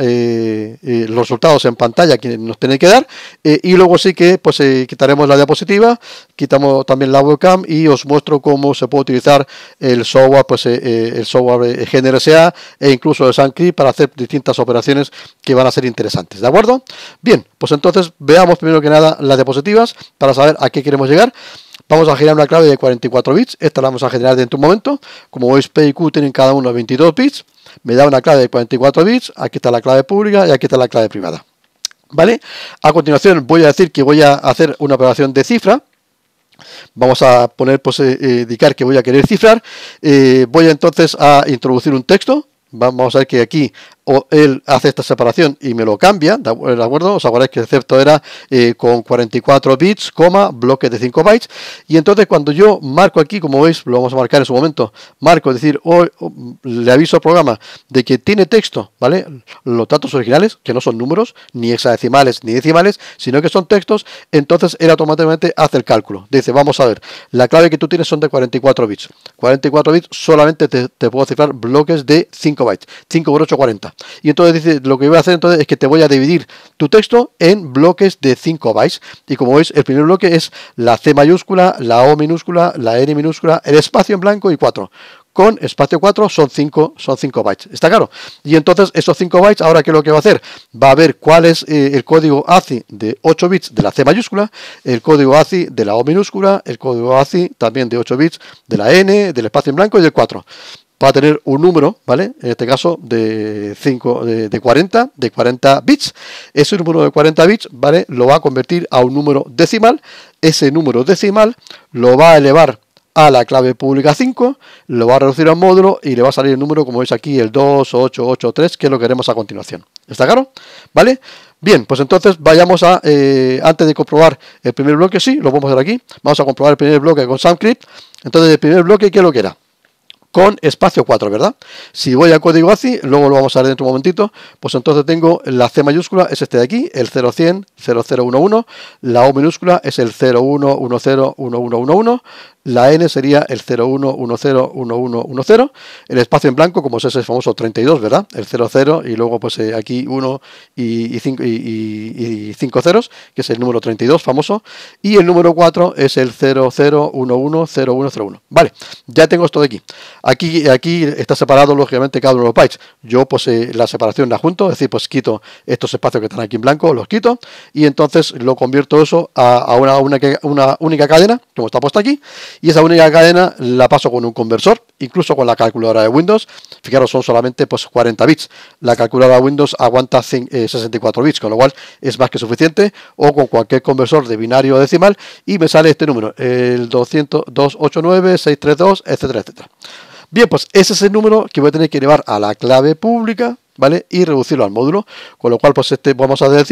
eh, eh, los resultados en pantalla que nos tiene que dar eh, y luego sí que pues quitaremos la diapositiva quitamos también la webcam y os muestro cómo se puede utilizar el software pues el software GNRSA e incluso el SunKey para hacer distintas operaciones que van a ser interesantes de acuerdo bien pues entonces veamos primero que nada las diapositivas para saber a qué queremos llegar Vamos a generar una clave de 44 bits, esta la vamos a generar dentro de un momento. Como veis, P y Q tienen cada uno 22 bits me da una clave de 44 bits, aquí está la clave pública y aquí está la clave privada. ¿Vale? A continuación voy a decir que voy a hacer una operación de cifra. Vamos a poner, pues, eh, indicar que voy a querer cifrar. Eh, voy entonces a introducir un texto. Vamos a ver que aquí o él hace esta separación y me lo cambia, ¿de acuerdo? Os acordáis que el concepto era eh, con 44 bits, coma, bloques de 5 bytes, y entonces cuando yo marco aquí, como veis, lo vamos a marcar en su momento, marco, es decir, hoy oh, le aviso al programa de que tiene texto, ¿vale? Los datos originales, que no son números, ni hexadecimales, ni decimales, sino que son textos, entonces él automáticamente hace el cálculo. Dice, vamos a ver, la clave que tú tienes son de 44 bits. 44 bits solamente te, te puedo cifrar bloques de 5 bytes, 5 por 8, 40. Y entonces dice, lo que voy a hacer entonces es que te voy a dividir tu texto en bloques de 5 bytes. Y como veis, el primer bloque es la C mayúscula, la O minúscula, la N minúscula, el espacio en blanco y 4 con espacio 4 son 5 son bytes. ¿Está claro? Y entonces esos 5 bytes, ahora que es lo que va a hacer? Va a ver cuál es eh, el código ACI de 8 bits de la C mayúscula, el código ACI de la O minúscula, el código ACI también de 8 bits de la N, del espacio en blanco y del 4 va a tener un número, ¿vale? En este caso de 5, de, 40, de 40 bits. Ese número de 40 bits, ¿vale? Lo va a convertir a un número decimal. Ese número decimal lo va a elevar a la clave pública 5, lo va a reducir a módulo y le va a salir el número como veis aquí, el 2883, que es lo que haremos a continuación. ¿Está claro? ¿Vale? Bien, pues entonces vayamos a, eh, antes de comprobar el primer bloque, sí, lo podemos hacer aquí, vamos a comprobar el primer bloque con Soundcrypt. Entonces, el primer bloque, ¿qué es lo que era? con espacio 4, ¿verdad? Si voy a código ACI, luego lo vamos a ver dentro de un momentito, pues entonces tengo la C mayúscula, es este de aquí, el 0100, la O minúscula es el 01101111, la N sería el 01101110, el espacio en blanco, como es ese famoso 32, ¿verdad? El 00 y luego pues eh, aquí 1 y 5 y, ceros, que es el número 32 famoso, y el número 4 es el 00110101. Vale, ya tengo esto de aquí. Aquí, aquí está separado lógicamente cada uno de los bytes. Yo pues eh, la separación la junto, es decir, pues quito estos espacios que están aquí en blanco, los quito y entonces lo convierto eso a, una, una, una única cadena, como está puesta aquí, y esa única cadena la paso con un conversor, incluso con la calculadora de Windows. Fijaros, son solamente pues, 40 bits. La calculadora de Windows aguanta 64 eh, bits, con lo cual es más que suficiente. O con cualquier conversor de binario decimal y me sale este número, el 20289632, 289, etcétera, etcétera. Bien, pues ese es el número que voy a tener que llevar a la clave pública, ¿vale? Y reducirlo al módulo, con lo cual pues este vamos a hacer el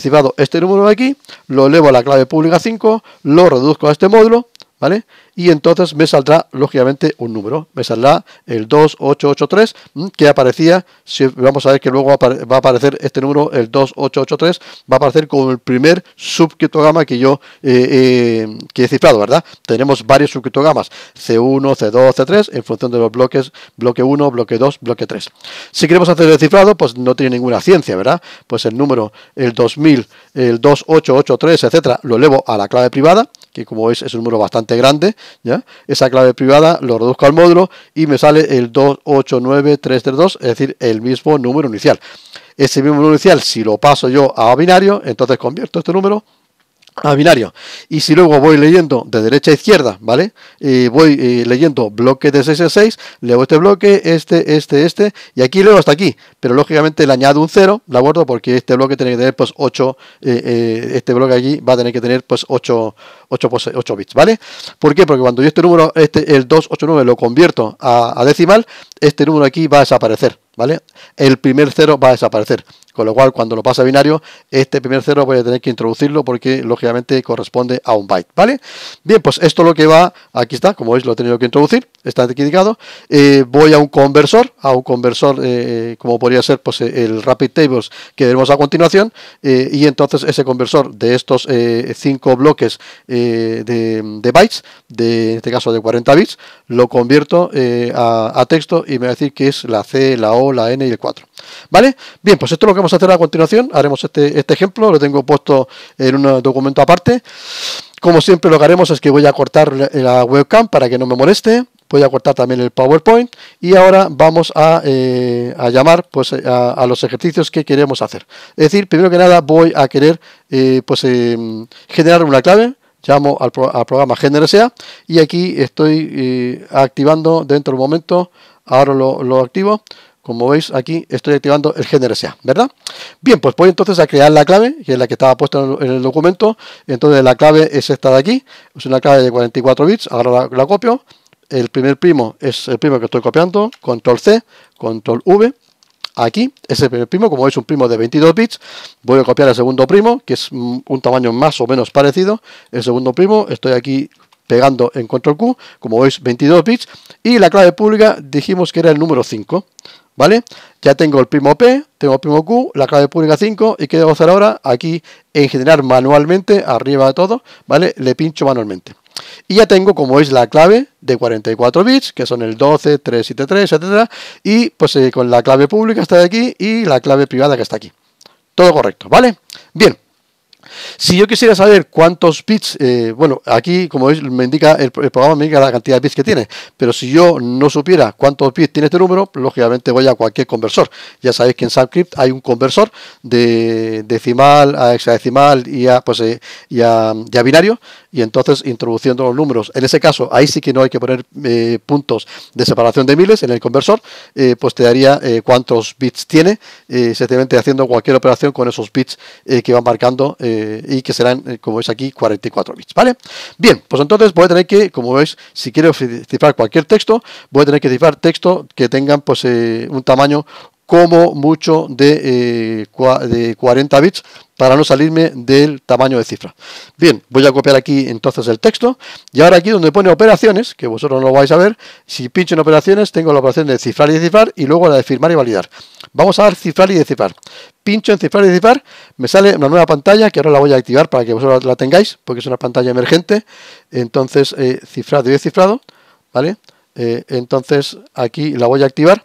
cifrado este número de aquí, lo elevo a la clave pública 5, lo reduzco a este módulo ¿vale? y entonces me saldrá lógicamente un número, me saldrá el 2883 mm, que aparecía, vamos a ver que luego va a aparecer este número, el 2883, va a aparecer como el primer subcriptograma que yo eh, eh, que he cifrado, ¿verdad? Tenemos varios subcriptogramas, C1, C2, C3, en función de los bloques, bloque 1, bloque 2, bloque 3. Si queremos hacer el cifrado, pues no tiene ninguna ciencia, ¿verdad? Pues el número, el 2000, el 2883, etcétera, lo elevo a la clave privada, que como es, es un número bastante grande, ¿ya? Esa clave privada lo reduzco al módulo y me sale el 289332, es decir, el mismo número inicial. Ese mismo número inicial, si lo paso yo a binario, entonces convierto este número a binario. Y si luego voy leyendo de derecha a izquierda, ¿vale? y voy eh, leyendo bloque de 6 a 6, leo este bloque, este, este, este, y aquí leo hasta aquí. Pero lógicamente le añado un 0, ¿de acuerdo? Porque este bloque tiene que tener pues 8, eh, eh, este bloque aquí va a tener que tener pues 8, bits, ¿vale? ¿Por qué? Porque cuando yo este número, este, el 289 lo convierto a decimal, este número aquí va a desaparecer. ¿vale? El primer cero va a desaparecer, con lo cual cuando lo pasa a binario, este primer cero voy a tener que introducirlo porque lógicamente corresponde a un byte, ¿vale? Bien, pues esto lo que va, aquí está, como veis lo he tenido que introducir, está aquí eh, voy a un conversor, a un conversor eh, eh, como podría ser pues, el Rapid Tables que veremos a continuación, y entonces ese conversor de estos cinco bloques de, bytes, de, en este caso de 40 bits, lo convierto a, a texto y me va a decir que es la C, la O, la N y el 4. ¿Vale? Bien, pues esto lo que vamos a hacer a continuación. Haremos este, este ejemplo, lo tengo puesto en un documento aparte. Como siempre lo que haremos es que voy a cortar la webcam para que no me moleste voy a cortar también el PowerPoint y ahora vamos a, eh, a llamar pues, eh, a, los ejercicios que queremos hacer. Es decir, primero que nada voy a querer eh, pues, generar una clave, llamo al, programa y aquí estoy activando dentro de un momento, ahora lo, lo activo, como veis aquí estoy activando el GNRSA, ¿verdad? Bien, pues voy entonces a crear la clave, que es la que estaba puesta en el documento. Entonces la clave es esta de aquí, es una clave de 44 bits, ahora la, copio. El primer primo es el primo que estoy copiando, control C, control V, aquí, es el primer primo, como veis un primo de 22 bits, voy a copiar el segundo primo, que es un tamaño más o menos parecido, el segundo primo, estoy aquí pegando en control Q, como veis 22 bits, y la clave pública dijimos que era el número 5, ¿Vale? Ya tengo el primo P, tengo el primo Q, la clave pública 5 y que debo hacer ahora? Aquí en generar manualmente, arriba de todo, ¿vale? Le pincho manualmente. Y ya tengo, como veis, la clave de 44 bits, que son el 12, 373, etcétera, y pues eh, con la clave pública está de aquí y la clave privada que está aquí. Todo correcto, ¿vale? Bien, si yo quisiera saber cuántos bits, eh, bueno, aquí como veis me indica el, programa me indica la cantidad de bits que tiene, pero si yo no supiera cuántos bits tiene este número, lógicamente voy a cualquier conversor. Ya sabéis que en sanskrit hay un conversor de decimal a hexadecimal y a, pues, eh, y a binario, y entonces introduciendo los números. En ese caso, ahí sí que no hay que poner eh, puntos de separación de miles en el conversor, eh, pues te daría eh, cuántos bits tiene, sencillamente haciendo cualquier operación con esos bits que van marcando y que serán, como veis aquí, 44 bits. ¿Vale? Bien, pues entonces voy a tener que, como veis, si quiero cifrar cualquier texto, voy a tener que cifrar texto que tengan pues un tamaño como mucho de, eh, de 40 bits para no salirme del tamaño de cifra. Bien, voy a copiar aquí entonces el texto y ahora aquí donde pone operaciones, que vosotros no lo vais a ver, si pincho en operaciones tengo la operación de cifrar y descifrar y luego la de firmar y validar. Vamos a dar cifrar y descifrar. Pincho en cifrar y descifrar, me sale una nueva pantalla que ahora la voy a activar para que vosotros la tengáis, porque es una pantalla emergente. Entonces, eh, cifrado y descifrado, ¿vale? Eh, entonces aquí la voy a activar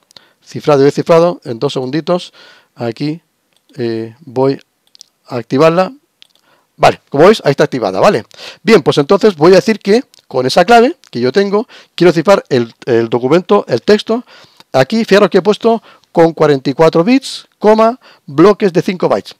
cifrado y cifrado en dos segunditos aquí eh, voy a activarla vale como veis ahí está activada vale bien pues entonces voy a decir que con esa clave que yo tengo quiero cifrar el, el documento el texto aquí fijaros que he puesto con 44 bits, bloques de 5 bytes.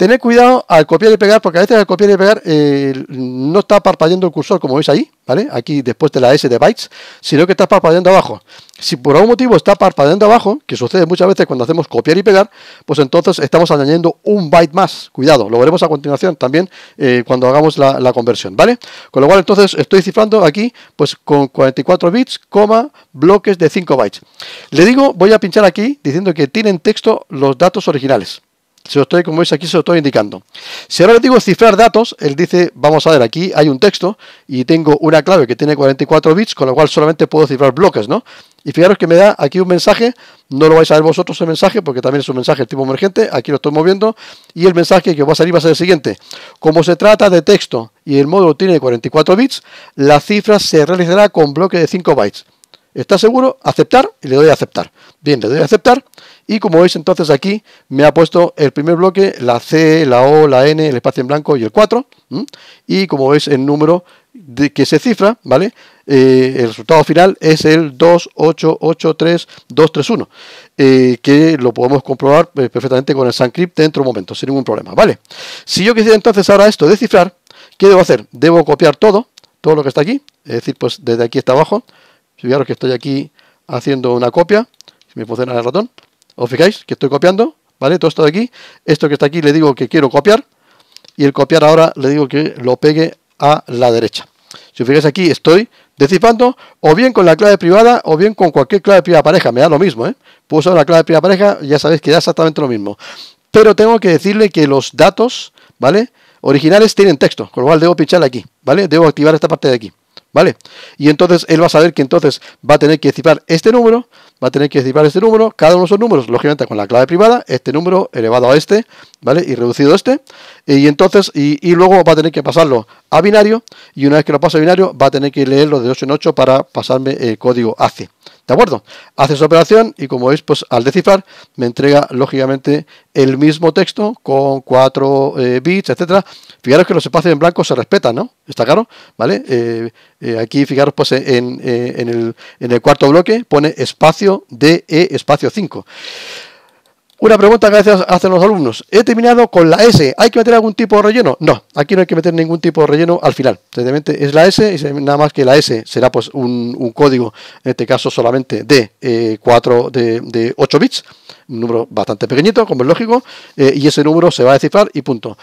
Tened cuidado al copiar y pegar, porque a veces al copiar y pegar eh, no está parpadeando el cursor, como veis ahí, ¿vale? Aquí después de la S de bytes, sino que está parpadeando abajo. Si por algún motivo está parpadeando abajo, que sucede muchas veces cuando hacemos copiar y pegar, pues entonces estamos añadiendo un byte más. Cuidado, lo veremos a continuación también eh, cuando hagamos la, la, conversión, ¿vale? Con lo cual entonces estoy cifrando aquí pues con 44 bits, coma, bloques de 5 bytes. Le digo, voy a pinchar aquí diciendo que tienen texto los datos originales. Se lo estoy, como veis aquí, se lo estoy indicando. Si ahora le digo cifrar datos, él dice, vamos a ver, aquí hay un texto y tengo una clave que tiene 44 bits, con lo cual solamente puedo cifrar bloques, ¿no? Y fijaros que me da aquí un mensaje, no lo vais a ver vosotros el mensaje, porque también es un mensaje tipo emergente, aquí lo estoy moviendo, y el mensaje que va a salir va a ser el siguiente. Como se trata de texto y el módulo tiene 44 bits, la cifra se realizará con bloque de 5 bytes. ¿Está seguro? Aceptar y le doy a aceptar. Bien, le doy a aceptar y como veis entonces aquí me ha puesto el primer bloque, la C, la O, la N, el espacio en blanco y el 4. Y como veis el número de que se cifra, ¿vale? Eh, el resultado final es el 2883231, eh, que lo podemos comprobar eh, perfectamente con el SunCrypt dentro de un momento, sin ningún problema, ¿vale? Si yo quisiera entonces ahora esto descifrar, ¿qué debo hacer? Debo copiar todo, todo lo que está aquí, es decir, pues desde aquí hasta abajo, fijaros que estoy aquí haciendo una copia, si me funciona el ratón, ¿Os fijáis que estoy copiando? ¿Vale? Todo esto de aquí. Esto que está aquí le digo que quiero copiar. Y el copiar ahora le digo que lo pegue a la derecha. Si os fijáis aquí estoy decipando o bien con la clave privada o bien con cualquier clave privada pareja. Me da lo mismo. ¿eh? Puedo la clave privada pareja. Ya sabéis que da exactamente lo mismo. Pero tengo que decirle que los datos, ¿vale? Originales tienen texto, con lo cual debo pincharle aquí, ¿vale? Debo activar esta parte de aquí. ¿vale? Y entonces él va a saber que entonces va a tener que decipar este número va a tener que disivar este número, cada uno de esos números, lógicamente con la clave privada, este número elevado a este, ¿vale? Y reducido a este, y entonces, y, luego va a tener que pasarlo a binario, y una vez que lo pase a binario, va a tener que leerlo de 8 en 8 para pasarme el código AC. ¿De acuerdo? Hace su operación y como veis, pues al descifrar me entrega lógicamente el mismo texto con cuatro eh, bits, etcétera. Fijaros que los espacios en blanco se respetan, ¿no? ¿Está claro? ¿Vale? Eh, eh, aquí fijaros pues en, el, en el cuarto bloque pone espacio DE espacio 5. Una pregunta que a hacen los alumnos. He terminado con la S. ¿Hay que meter algún tipo de relleno? No, aquí no hay que meter ningún tipo de relleno al final. simplemente es la S y nada más que la S será pues un, código, en este caso solamente de, eh, de, de 8 bits un número bastante pequeñito, como es lógico, eh, y ese número se va a descifrar y punto.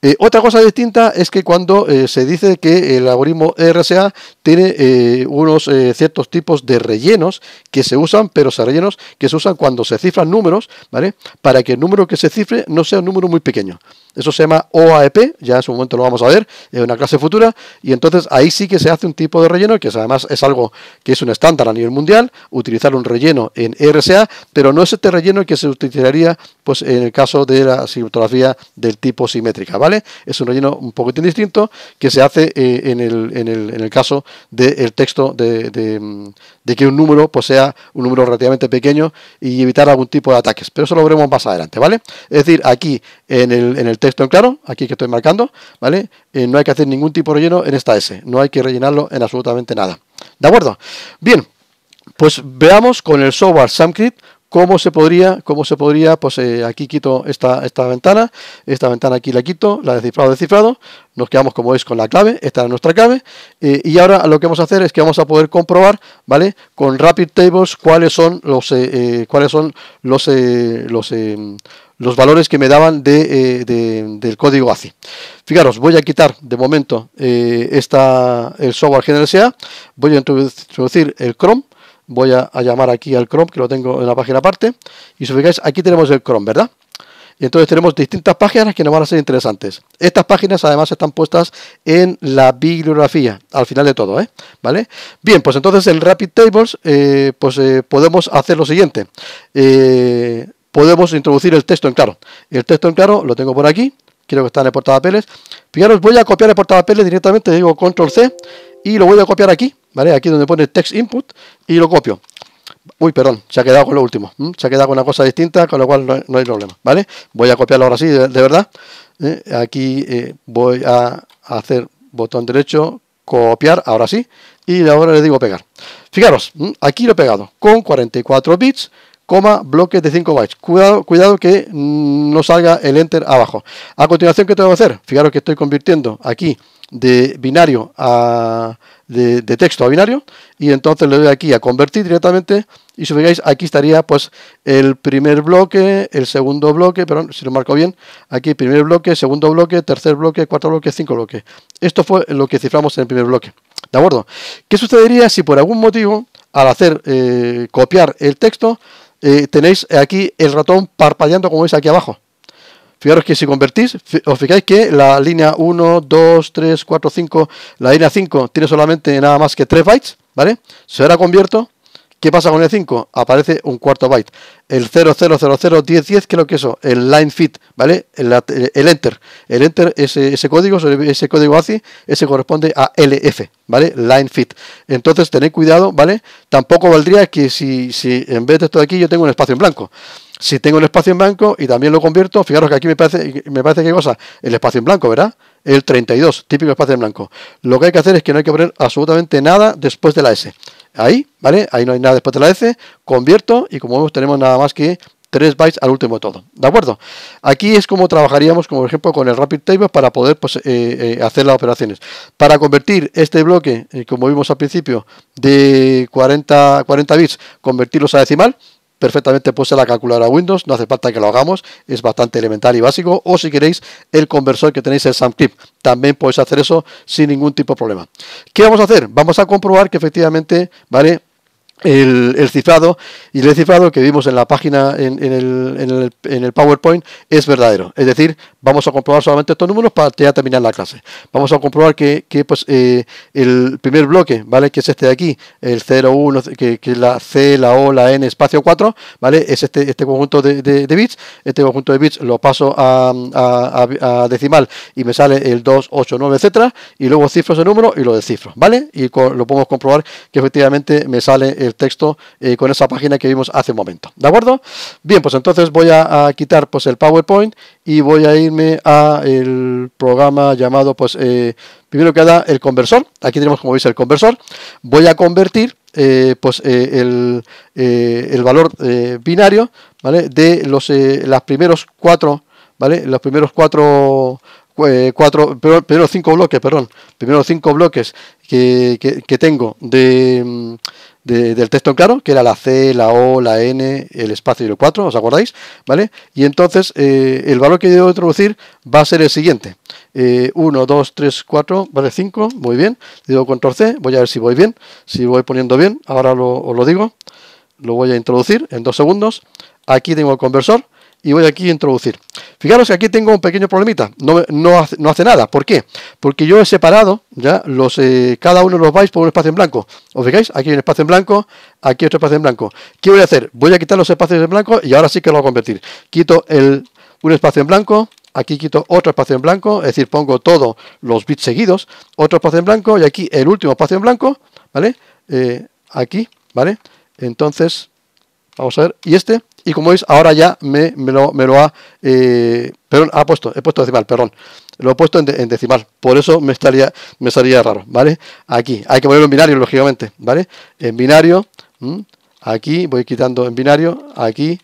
Eh, otra cosa distinta es que cuando eh, se dice que el algoritmo e RSA tiene unos ciertos tipos de rellenos que se usan, pero son rellenos que se usan cuando se cifran números, ¿vale? Para que el número que se cifre no sea un número muy pequeño. Eso se llama OAEP, ya en su momento lo vamos a ver, en una clase futura, y entonces ahí sí que se hace un tipo de relleno, que además es algo que es un estándar a nivel mundial, utilizar un relleno en e RSA, pero no es este relleno que se utilizaría pues, en el caso de la criptografía del tipo simétrica, ¿vale? Es un relleno un poquitín distinto que se hace eh, en, el, en, el, en, el, caso del texto de, mm, de, que un número pues, sea un número relativamente pequeño y evitar algún tipo de ataques, pero eso lo veremos más adelante, ¿vale? Es decir, aquí en el, en el texto en claro, aquí que estoy marcando, ¿vale? Eh, no hay que hacer ningún tipo de relleno en esta S, no hay que rellenarlo en absolutamente nada. ¿De acuerdo? Bien, pues veamos con el software SamCrit cómo se podría, cómo se podría, pues eh, aquí quito esta, esta ventana, esta ventana aquí la quito, la de cifrado, de nos quedamos como es con la clave, esta es nuestra clave, eh, y ahora lo que vamos a hacer es que vamos a poder comprobar, ¿vale? Con Rapid Tables cuáles son los, cuáles son los, los los valores que me daban de, eh, del código ACI. Fijaros, voy a quitar de momento eh, el software sea voy a introducir el Chrome, voy a, llamar aquí al Chrome que lo tengo en la página aparte, y si os fijáis, aquí tenemos el Chrome, ¿verdad? Y entonces tenemos distintas páginas que nos van a ser interesantes. Estas páginas además están puestas en la bibliografía, al final de todo, ¿eh? ¿Vale? Bien, pues entonces en Rapid Tables, pues podemos hacer lo siguiente podemos introducir el texto en claro. El texto en claro lo tengo por aquí, quiero que está en el portapapeles. Fijaros, voy a copiar el portapapeles directamente, digo control C y lo voy a copiar aquí, ¿vale? Aquí donde pone text input y lo copio. Uy, perdón, se ha quedado con lo último, se ha quedado con una cosa distinta, con lo cual no, hay problema, ¿vale? Voy a copiarlo ahora sí, de, verdad. ¿eh? Aquí eh, voy a hacer botón derecho, copiar, ahora sí, y ahora le digo pegar. Fijaros, aquí lo he pegado, con 44 bits, coma, bloques de 5 bytes. Cuidado, cuidado que no salga el enter abajo. A continuación, ¿qué tengo que hacer? Fijaros que estoy convirtiendo aquí de binario a de, texto a binario y entonces le doy aquí a convertir directamente y si veis aquí estaría pues el primer bloque, el segundo bloque, perdón, si lo marco bien, aquí primer bloque, segundo bloque, tercer bloque, cuarto bloque, cinco bloque. Esto fue lo que ciframos en el primer bloque. ¿De acuerdo? ¿Qué sucedería si por algún motivo al hacer eh, copiar el texto tenéis aquí el ratón parpadeando como veis aquí abajo. Fijaros que si convertís, os fijáis que la línea 1, 2, 3, 4, 5, la línea 5 tiene solamente nada más que 3 bytes, ¿vale? Si ahora convierto, ¿Qué pasa con el 5? Aparece un cuarto byte. El 00001010, lo que eso, el line fit, ¿vale? El, enter. El enter, ese, código, ese código ACI, ese corresponde a LF, ¿vale? Line fit. Entonces, tened cuidado, ¿vale? Tampoco valdría que si, si en vez de esto de aquí yo tengo un espacio en blanco si tengo el espacio en blanco y también lo convierto, fijaros que aquí me parece, me parece que cosa, el espacio en blanco, ¿verdad? El 32, típico espacio en blanco. Lo que hay que hacer es que no hay que poner absolutamente nada después de la S. Ahí, ¿vale? Ahí no hay nada después de la S, convierto y como vemos tenemos nada más que 3 bytes al último todo. ¿De acuerdo? Aquí es como trabajaríamos, como por ejemplo, con el Rapid Table para poder pues, eh, eh, hacer las operaciones. Para convertir este bloque, eh, como vimos al principio, de 40, 40 bits, convertirlos a decimal, perfectamente puede la calculadora Windows, no hace falta que lo hagamos, es bastante elemental y básico, o si queréis el conversor que tenéis en SamClip, también podéis hacer eso sin ningún tipo de problema. ¿Qué vamos a hacer? Vamos a comprobar que efectivamente, ¿vale? el, cifrado y el cifrado que vimos en la página en, el, en, el, en, el, PowerPoint es verdadero. Es decir, vamos a comprobar solamente estos números para terminar la clase. Vamos a comprobar que, que pues, eh, el primer bloque, ¿vale? Que es este de aquí, el 0, 1, que, que, la C, la O, la N, espacio 4, ¿vale? Es este, este conjunto de, de, bits. Este conjunto de bits lo paso a, a, decimal y me sale el 2, 8, 9, etcétera. Y luego cifro ese número y lo descifro, ¿vale? Y lo podemos comprobar que efectivamente me sale el texto eh, con esa página que vimos hace un momento. ¿De acuerdo? Bien, pues entonces voy a, quitar pues, el PowerPoint y voy a irme a el programa llamado, pues, eh, primero que nada, el conversor. Aquí tenemos, como veis, el conversor. Voy a convertir eh, pues, el, el, valor binario ¿vale? de los las primeros cuatro, ¿vale? Los primeros cuatro eh, cuatro, primero cinco bloques, perdón, primero cinco bloques que, que, tengo mm, de, del texto en claro, que era la C, la O, la N, el espacio y el 4, ¿os acordáis? ¿Vale? Y entonces eh, el valor que debo introducir va a ser el siguiente. 1, 2, 3, 4, vale 5, muy bien. Digo control C, voy a ver si voy bien, si voy poniendo bien, ahora lo, os lo digo. Lo voy a introducir en dos segundos. Aquí tengo el conversor, y voy aquí a introducir. Fijaros que aquí tengo un pequeño problemita, no, no, hace, no hace nada. ¿Por qué? Porque yo he separado ya los eh, cada uno de los bytes por un espacio en blanco. ¿Os fijáis? Aquí hay un espacio en blanco, aquí otro espacio en blanco. ¿Qué voy a hacer? Voy a quitar los espacios en blanco y ahora sí que lo voy a convertir. Quito el, un espacio en blanco, aquí quito otro espacio en blanco, es decir, pongo todos los bits seguidos, otro espacio en blanco y aquí el último espacio en blanco, ¿vale? Eh, aquí, ¿vale? Entonces, vamos a ver, y este, y como veis ahora ya me, lo, ha, eh, perdón, ha puesto, he puesto decimal, perdón, lo he puesto en, decimal, por eso me estaría, me estaría raro, ¿vale? Aquí, hay que ponerlo en binario, lógicamente, ¿vale? En binario, aquí, voy quitando en binario, aquí,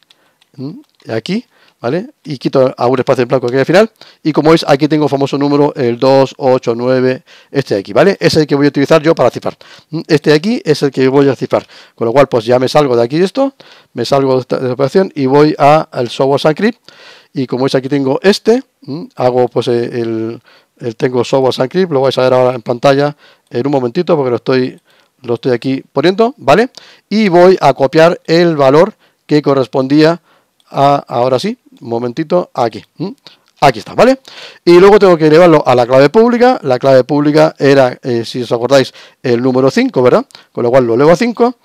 aquí, y quito a un espacio en blanco aquí al final. Y como veis, aquí tengo famoso número, el 289, este de aquí, ¿vale? Es el que voy a utilizar yo para cifrar. Este de aquí es el que voy a cifrar. Con lo cual, pues ya me salgo de aquí esto, me salgo de esta operación y voy al software SunCrypt. Y como veis, aquí tengo este, hago pues eh, el, tengo software SunCrypt, lo vais a ver ahora en pantalla en un momentito porque lo estoy, lo estoy aquí poniendo, ¿vale? Y voy a copiar el valor que correspondía a, ahora sí, momentito, aquí. Aquí está, ¿vale? Y luego tengo que elevarlo a la clave pública. La clave pública era, eh, si os acordáis, el número 5, ¿verdad? Con lo cual lo elevo a 5.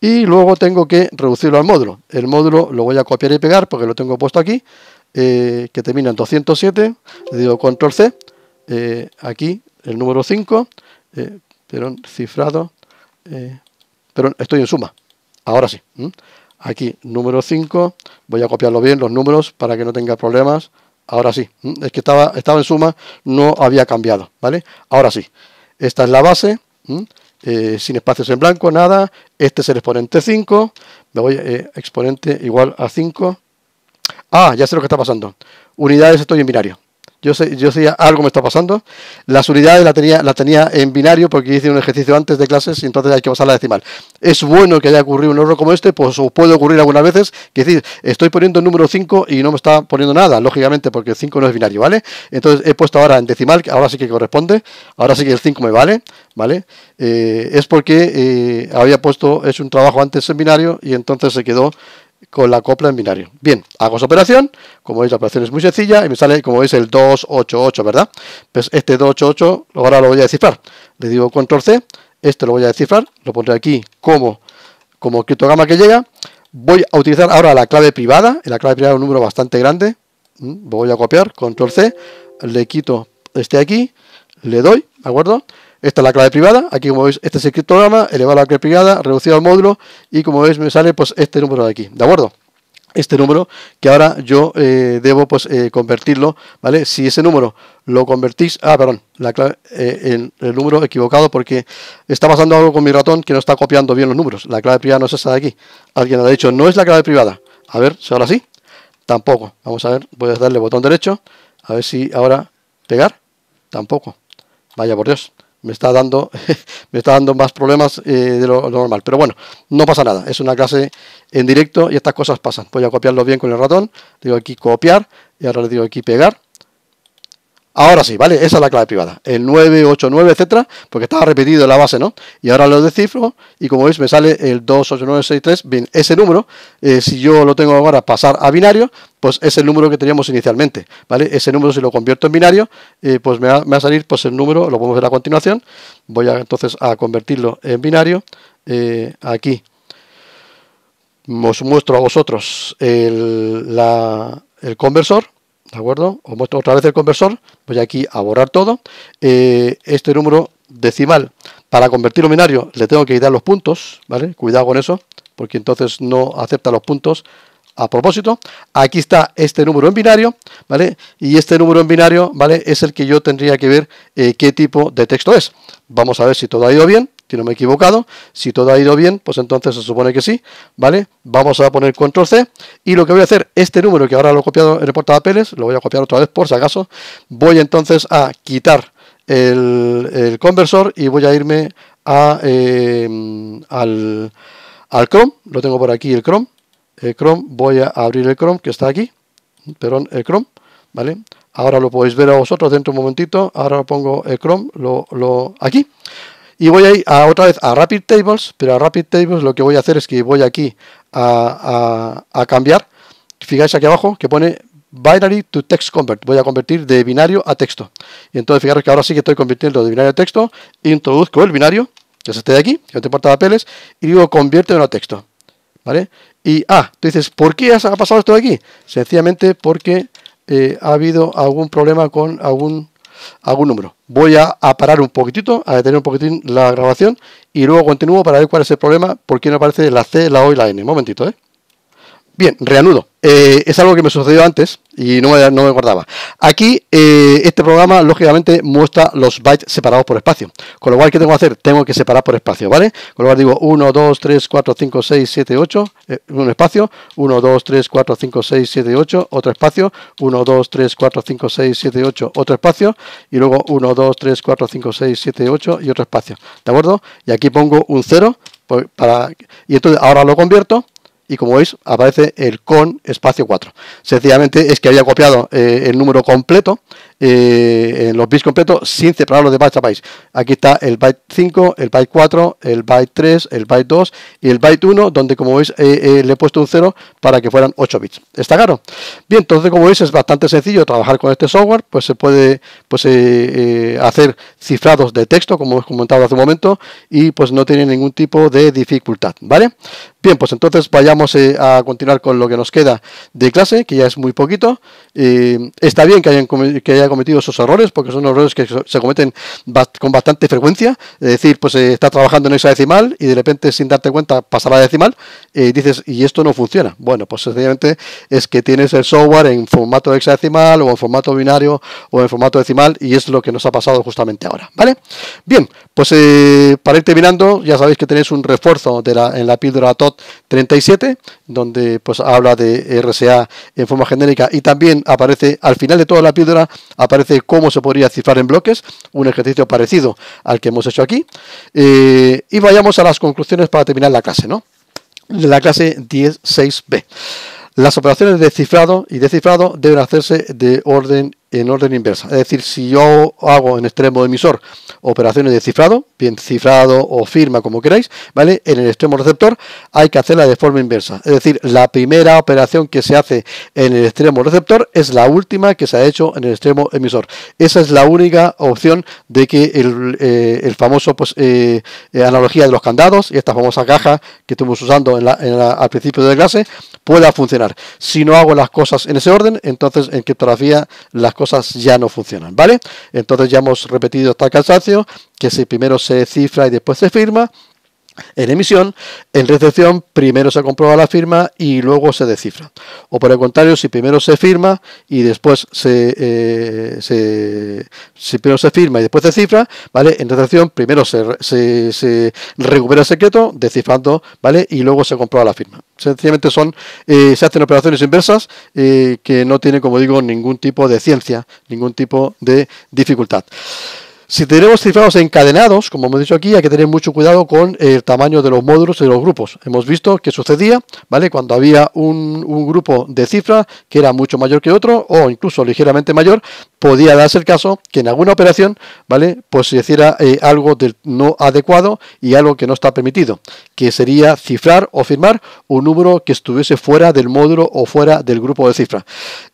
Y luego tengo que reducirlo al módulo. El módulo lo voy a copiar y pegar porque lo tengo puesto aquí, eh, que termina en 207. Le digo control C. Eh, aquí el número 5, pero cifrado. pero estoy en suma. Ahora sí. Aquí, número 5. Voy a copiarlo bien, los números, para que no tenga problemas. Ahora sí. Mm, es que estaba, estaba en suma, no había cambiado. ¿Vale? Ahora sí. Esta es la base. Mm, eh, sin espacios en blanco, nada. Este es el exponente 5. Me voy eh, exponente igual a 5. Ah, ya sé lo que está pasando. Unidades estoy en binario. Yo sé, yo algo me está pasando. Las unidades la tenía, la tenía en binario porque hice un ejercicio antes de clases y entonces hay que pasar la decimal. Es bueno que haya ocurrido un error como este, pues puede ocurrir algunas veces, que decir, estoy poniendo el número 5 y no me está poniendo nada, lógicamente, porque el 5 no es binario, ¿vale? Entonces he puesto ahora en decimal, que ahora sí que corresponde, ahora sí que el 5 me vale, ¿vale? Eh, es porque eh, había puesto, es un trabajo antes en binario y entonces se quedó con la copla en binario. Bien, hago esa operación, como veis la operación es muy sencilla y me sale, como veis, el 288, ¿verdad? Pues este 288 ahora lo voy a descifrar. Le digo control C, este lo voy a descifrar, lo pondré aquí como, como criptograma que llega. Voy a utilizar ahora la clave privada, la clave privada es un número bastante grande, mm, voy a copiar, control C, le quito este aquí, le doy, ¿de acuerdo? Esta es la clave privada. Aquí, como veis, este es el criptograma, elevado a la clave privada, reducido al módulo. Y como veis, me sale pues este número de aquí. ¿De acuerdo? Este número que ahora yo eh, debo pues eh, convertirlo, ¿vale? Si ese número lo convertís, ah, perdón, la clave, eh, el, número equivocado porque está pasando algo con mi ratón que no está copiando bien los números. La clave privada no es esa de aquí. Alguien ha dicho, no es la clave privada. A ver, si ahora sí, tampoco. Vamos a ver, voy a darle botón derecho, a ver si ahora pegar, tampoco. Vaya por Dios me está dando, me está dando más problemas eh, de lo, lo, normal. Pero bueno, no pasa nada. Es una clase en directo y estas cosas pasan. Voy a copiarlo bien con el ratón. Digo aquí copiar y ahora le digo aquí pegar. Ahora sí, ¿vale? Esa es la clave privada. El 989, etcétera, porque estaba repetido en la base, ¿no? Y ahora lo descifro y como veis me sale el 28963. Bien, ese número, eh, si yo lo tengo ahora pasar a binario, pues es el número que teníamos inicialmente, ¿vale? Ese número si lo convierto en binario, eh, pues me va, a salir pues el número, lo podemos ver a continuación. Voy a, entonces a convertirlo en binario. Eh, aquí os muestro a vosotros el, la, el conversor ¿De acuerdo? Os muestro otra vez el conversor. Voy aquí a borrar todo. Eh, este número decimal, para convertirlo en binario, le tengo que quitar los puntos, ¿vale? Cuidado con eso, porque entonces no acepta los puntos a propósito. Aquí está este número en binario, ¿vale? Y este número en binario, ¿vale? Es el que yo tendría que ver eh, qué tipo de texto es. Vamos a ver si todo ha ido bien si no me he equivocado. Si todo ha ido bien, pues entonces se supone que sí, ¿vale? Vamos a poner control C y lo que voy a hacer, este número que ahora lo he copiado en el portapapeles, lo voy a copiar otra vez por si acaso, voy entonces a quitar el, conversor y voy a irme a, em, al, Chrome, lo tengo por aquí el Chrome, el Chrome, voy a abrir el Chrome que está aquí, perdón, el Chrome, ¿vale? Ahora lo podéis ver a vosotros dentro de un momentito, ahora pongo el Chrome, lo aquí, y voy a ir a, otra vez a Rapid Tables, pero a Rapid Tables lo que voy a hacer es que voy aquí a, cambiar. Fijáis aquí abajo que pone binary to text convert. Voy a convertir de binario a texto. Y entonces fijaros que ahora sí que estoy convirtiendo de binario a texto. Introduzco el binario, que es este de aquí, que no te importa papeles, y digo en a texto. ¿Vale? Y, ah, tú dices, ¿por qué ha pasado esto de aquí? Sencillamente porque eh, ha habido algún problema con algún algún número. Voy a, parar un poquitito, a detener un poquitín la grabación y luego continúo para ver cuál es el problema, por qué no aparece la C, la O y la N. Un momentito, ¿eh? Bien, reanudo eh, es algo que me sucedió antes y no me, no me Aquí, eh, este programa, lógicamente, muestra los bytes separados por espacio. Con lo cual, ¿qué tengo que hacer? Tengo que separar por espacio, ¿vale? Con lo cual digo 1, 2, 3, 4, 5, 6, 7, 8, un espacio. 1, 2, 3, 4, 5, 6, 7, 8, otro espacio. 1, 2, 3, 4, 5, 6, 7, 8, otro espacio. Y luego 1, 2, 3, 4, 5, 6, 7, 8 y otro espacio. ¿De acuerdo? Y aquí pongo un 0 pues, para, y entonces ahora lo convierto y como veis aparece el con espacio 4. Sencillamente es que había copiado eh, el número completo eh, en los bits completos sin separarlos de bytes a Aquí está el byte 5, el byte 4, el byte 3, el byte 2 y el byte 1, donde como veis le he puesto un 0 para que fueran 8 bits. ¿Está claro? Bien, entonces como veis es bastante sencillo trabajar con este software, pues se puede pues, eh, eh, hacer cifrados de texto, como os comentado hace un momento, y pues no tiene ningún tipo de dificultad, ¿vale? Bien, pues entonces vayamos a continuar con lo que nos queda de clase, que ya es muy poquito. está bien que hayan, que cometido esos errores, porque son errores que se cometen con bastante frecuencia. Es decir, pues está eh, está trabajando en hexadecimal y de repente, sin darte cuenta, pasa la decimal y eh, dices, y esto no funciona. Bueno, pues sencillamente es que tienes el software en formato hexadecimal o en formato binario o en formato decimal y es lo que nos ha pasado justamente ahora. ¿Vale? Bien, pues eh, para ir terminando, ya sabéis que tenéis un refuerzo de en la píldora TOT 37, donde pues habla de RSA en forma genérica y también aparece al final de toda la píldora, aparece cómo se podría cifrar en bloques, un ejercicio parecido al que hemos hecho aquí. Eh, y vayamos a las conclusiones para terminar la clase, ¿no? la clase 106B. Las operaciones de cifrado y descifrado deben hacerse de orden en orden inversa. Es decir, si yo hago en extremo emisor operaciones de cifrado, bien cifrado o firma, como queráis, ¿vale? En el extremo receptor hay que hacerla de forma inversa. Es decir, la primera operación que se hace en el extremo receptor es la última que se ha hecho en el extremo emisor. Esa es la única opción de que el, eh, famoso, pues, eh, eh, analogía de los candados y esta famosa caja que estuvimos usando al principio de clase pueda funcionar. Si no hago las cosas en ese orden, entonces en criptografía las cosas cosas ya no funcionan, ¿vale? Entonces ya hemos repetido hasta el que si primero se cifra y después se firma, en emisión, en recepción, primero se comprueba la firma y luego se descifra. O por el contrario, si primero se firma y después se, eh, primero se firma y después se cifra, ¿vale? En recepción, primero se, recupera el secreto, descifrando, ¿vale? Y luego se comprueba la firma. Sencillamente son, eh, se hacen operaciones inversas eh, que no tienen, como digo, ningún tipo de ciencia, ningún tipo de dificultad. Si tenemos cifrados encadenados, como hemos dicho aquí, hay que tener mucho cuidado con el tamaño de los módulos y de los grupos. Hemos visto que sucedía, ¿vale? Cuando había un, grupo de cifra que era mucho mayor que otro o incluso ligeramente mayor, podía darse el caso que en alguna operación, ¿vale? Pues se hiciera eh, algo de no adecuado y algo que no está permitido, que sería cifrar o firmar un número que estuviese fuera del módulo o fuera del grupo de cifra.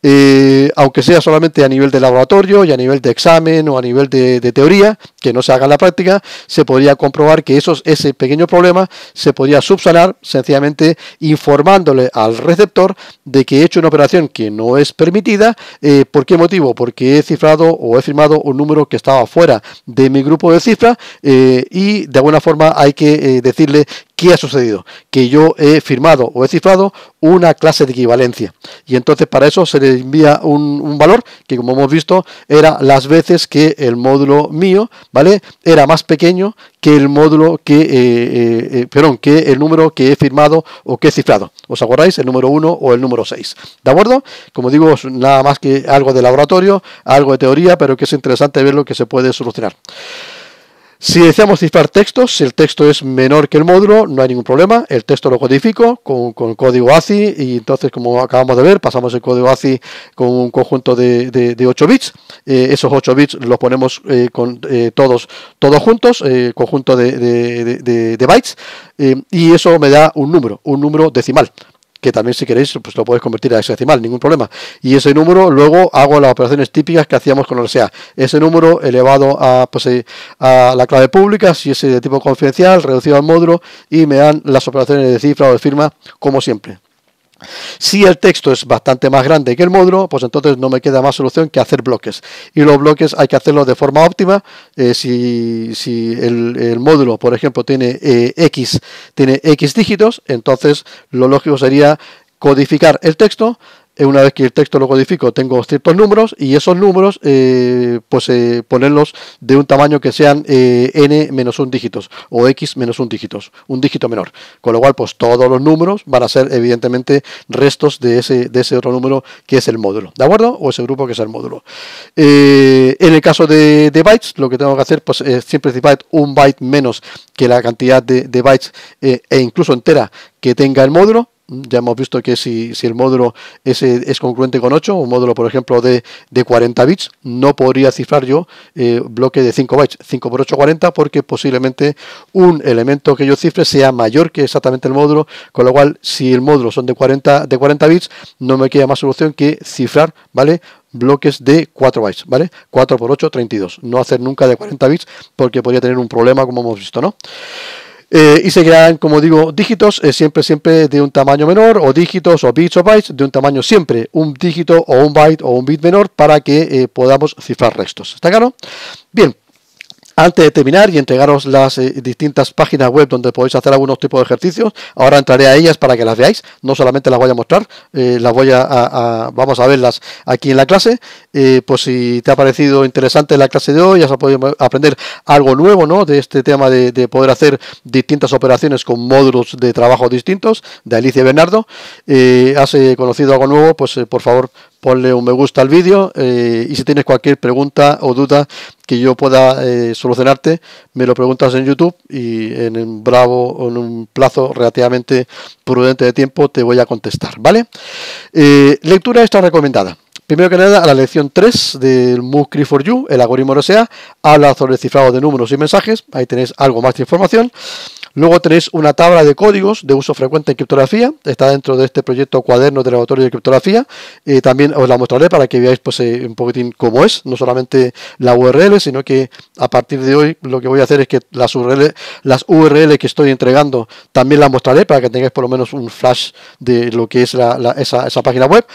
Eh, aunque sea solamente a nivel de laboratorio y a nivel de examen o a nivel de teoría, teoría que no se haga en la práctica, se podría comprobar que esos, ese pequeño problema se podría subsanar sencillamente informándole al receptor de que he hecho una operación que no es permitida. Eh, ¿Por qué motivo? Porque he cifrado o he firmado un número que estaba fuera de mi grupo de cifra eh, y de alguna forma hay que eh, decirle qué ha sucedido, que yo he firmado o he cifrado una clase de equivalencia. Y entonces para eso se le envía un, un valor que como hemos visto era las veces que el módulo mío ¿vale? Era más pequeño que el módulo que, eh, eh, eh, perdón, que el número que he firmado o que he cifrado. ¿Os acordáis? El número 1 o el número 6. ¿De acuerdo? Como digo, nada más que algo de laboratorio, algo de teoría, pero que es interesante ver lo que se puede solucionar. Si deseamos cifrar textos, si el texto es menor que el módulo, no hay ningún problema. El texto lo codifico con, código ACI y entonces, como acabamos de ver, pasamos el código ACI con un conjunto de, 8 bits. Eh, esos 8 bits los ponemos eh, eh, todos, todos juntos, conjunto de bytes, y eso me da un número, un número decimal que también si queréis pues lo podéis convertir a decimal ningún problema. Y ese número luego hago las operaciones típicas que hacíamos con el SEA. Ese número elevado a, pues, eh, a la clave pública, si es de tipo confidencial, reducido al módulo y me dan las operaciones de cifra o de firma como siempre. Si el texto es bastante más grande que el módulo, pues entonces no me queda más solución que hacer bloques. Y los bloques hay que hacerlos de forma óptima. Eh, si, el, módulo, por ejemplo, tiene eh, X, tiene X dígitos, entonces lo lógico sería codificar el texto, eh, una vez que el texto lo codifico, tengo ciertos números y esos números, eh, pues eh, ponerlos de un tamaño que sean n menos un dígitos o x menos un dígitos, un dígito menor. Con lo cual, pues todos los números van a ser evidentemente restos de ese, de ese otro número que es el módulo, ¿de acuerdo? O ese grupo que es el módulo. en el caso de, bytes, lo que tengo que hacer, pues es siempre un byte menos que la cantidad de bytes e incluso entera que tenga el módulo ya hemos visto que si, si el módulo es, es, congruente con 8, un módulo, por ejemplo, de, 40 bits, no podría cifrar yo eh, bloque de 5 bytes, 5 por 8, 40, porque posiblemente un elemento que yo cifre sea mayor que exactamente el módulo, con lo cual, si el módulo son de 40, de 40 bits, no me queda más solución que cifrar, ¿vale? bloques de 4 bytes, ¿vale? 4 por 8, 32. No hacer nunca de 40 bits porque podría tener un problema como hemos visto, ¿no? Eh, y se crean, como digo, dígitos, eh, siempre, siempre de un tamaño menor, o dígitos, o bits o bytes, de un tamaño siempre, un dígito o un byte o un bit menor, para que eh, podamos cifrar restos. ¿Está claro? Bien, antes de terminar y entregaros las eh, distintas páginas web donde podéis hacer algunos tipos de ejercicios, ahora entraré a ellas para que las veáis. No solamente las voy a mostrar, eh, las voy a, vamos a verlas aquí en la clase. Eh, pues si te ha parecido interesante la clase de hoy, has podido aprender algo nuevo, ¿no? De este tema de, de poder hacer distintas operaciones con módulos de trabajo distintos de Alicia y Bernardo. has conocido algo nuevo, pues por favor ponle un me gusta al vídeo eh, y si tienes cualquier pregunta o duda que yo pueda eh, solucionarte, me lo preguntas en YouTube y en un bravo, en un plazo relativamente prudente de tiempo te voy a contestar, ¿vale? Eh, lectura está recomendada. Primero que nada, la lección 3 del cree for You, el algoritmo RSA, habla sobre cifrado de números y mensajes, ahí tenéis algo más de información. Luego tenéis una tabla de códigos de uso frecuente en criptografía, está dentro de este proyecto cuaderno de laboratorio de criptografía, y también os la mostraré para que veáis pues, eh, un poquitín cómo es, no solamente la URL, sino que a partir de hoy lo que voy a hacer es que las URL, las que estoy entregando también las mostraré para que tengáis por lo menos un flash de lo que es esa, esa página web.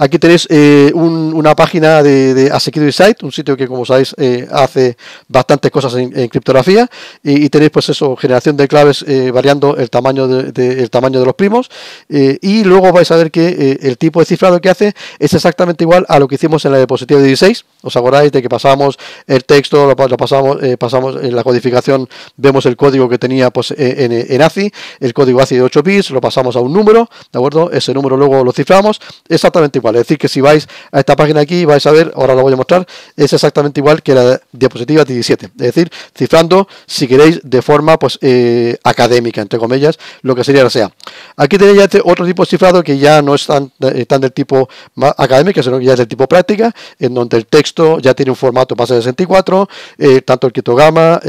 Aquí tenéis eh, una página de, de A Site, un sitio que como sabéis eh, hace bastantes cosas en, criptografía y, tenéis pues eso, generación de claves eh, variando el tamaño de, tamaño de los primos y luego vais a ver que el tipo de cifrado que hace es exactamente igual a lo que hicimos en la diapositiva 16. ¿Os acordáis de que pasamos el texto, lo, pasamos, pasamos en la codificación, vemos el código que tenía pues e, en, en ACI, el código ACI de 8 bits, lo pasamos a un número, ¿de acuerdo? Ese número luego lo ciframos, exactamente igual. Es decir, que si vais a esta página aquí, vais a ver, ahora lo voy a mostrar, es exactamente igual que la diapositiva 17. Es decir, cifrando, si queréis, de forma pues eh, académica, entre comillas, lo que sería la SEA. Aquí tenéis este otro tipo de cifrado que ya no están eh, tan, del tipo más académico, sino que ya es del tipo práctica, en donde el texto ya tiene un formato base 64, eh, tanto el quitogama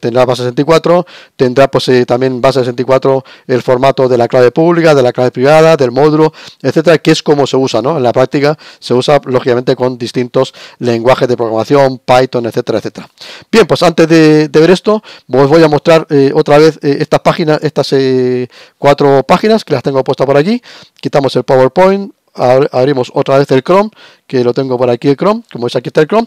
tendrá base 64, tendrá pues también base 64 el formato de la clave pública, de la clave privada, del módulo, etcétera, que es como se usa, ¿no? la práctica se usa lógicamente con distintos lenguajes de programación, Python, etcétera, etcétera. Bien, pues antes de, ver esto, os voy a mostrar eh, otra vez eh, estas páginas, estas eh, cuatro páginas que las tengo puestas por allí. Quitamos el PowerPoint, abrimos otra vez el Chrome, que lo tengo por aquí el Chrome, como veis aquí está el Chrome.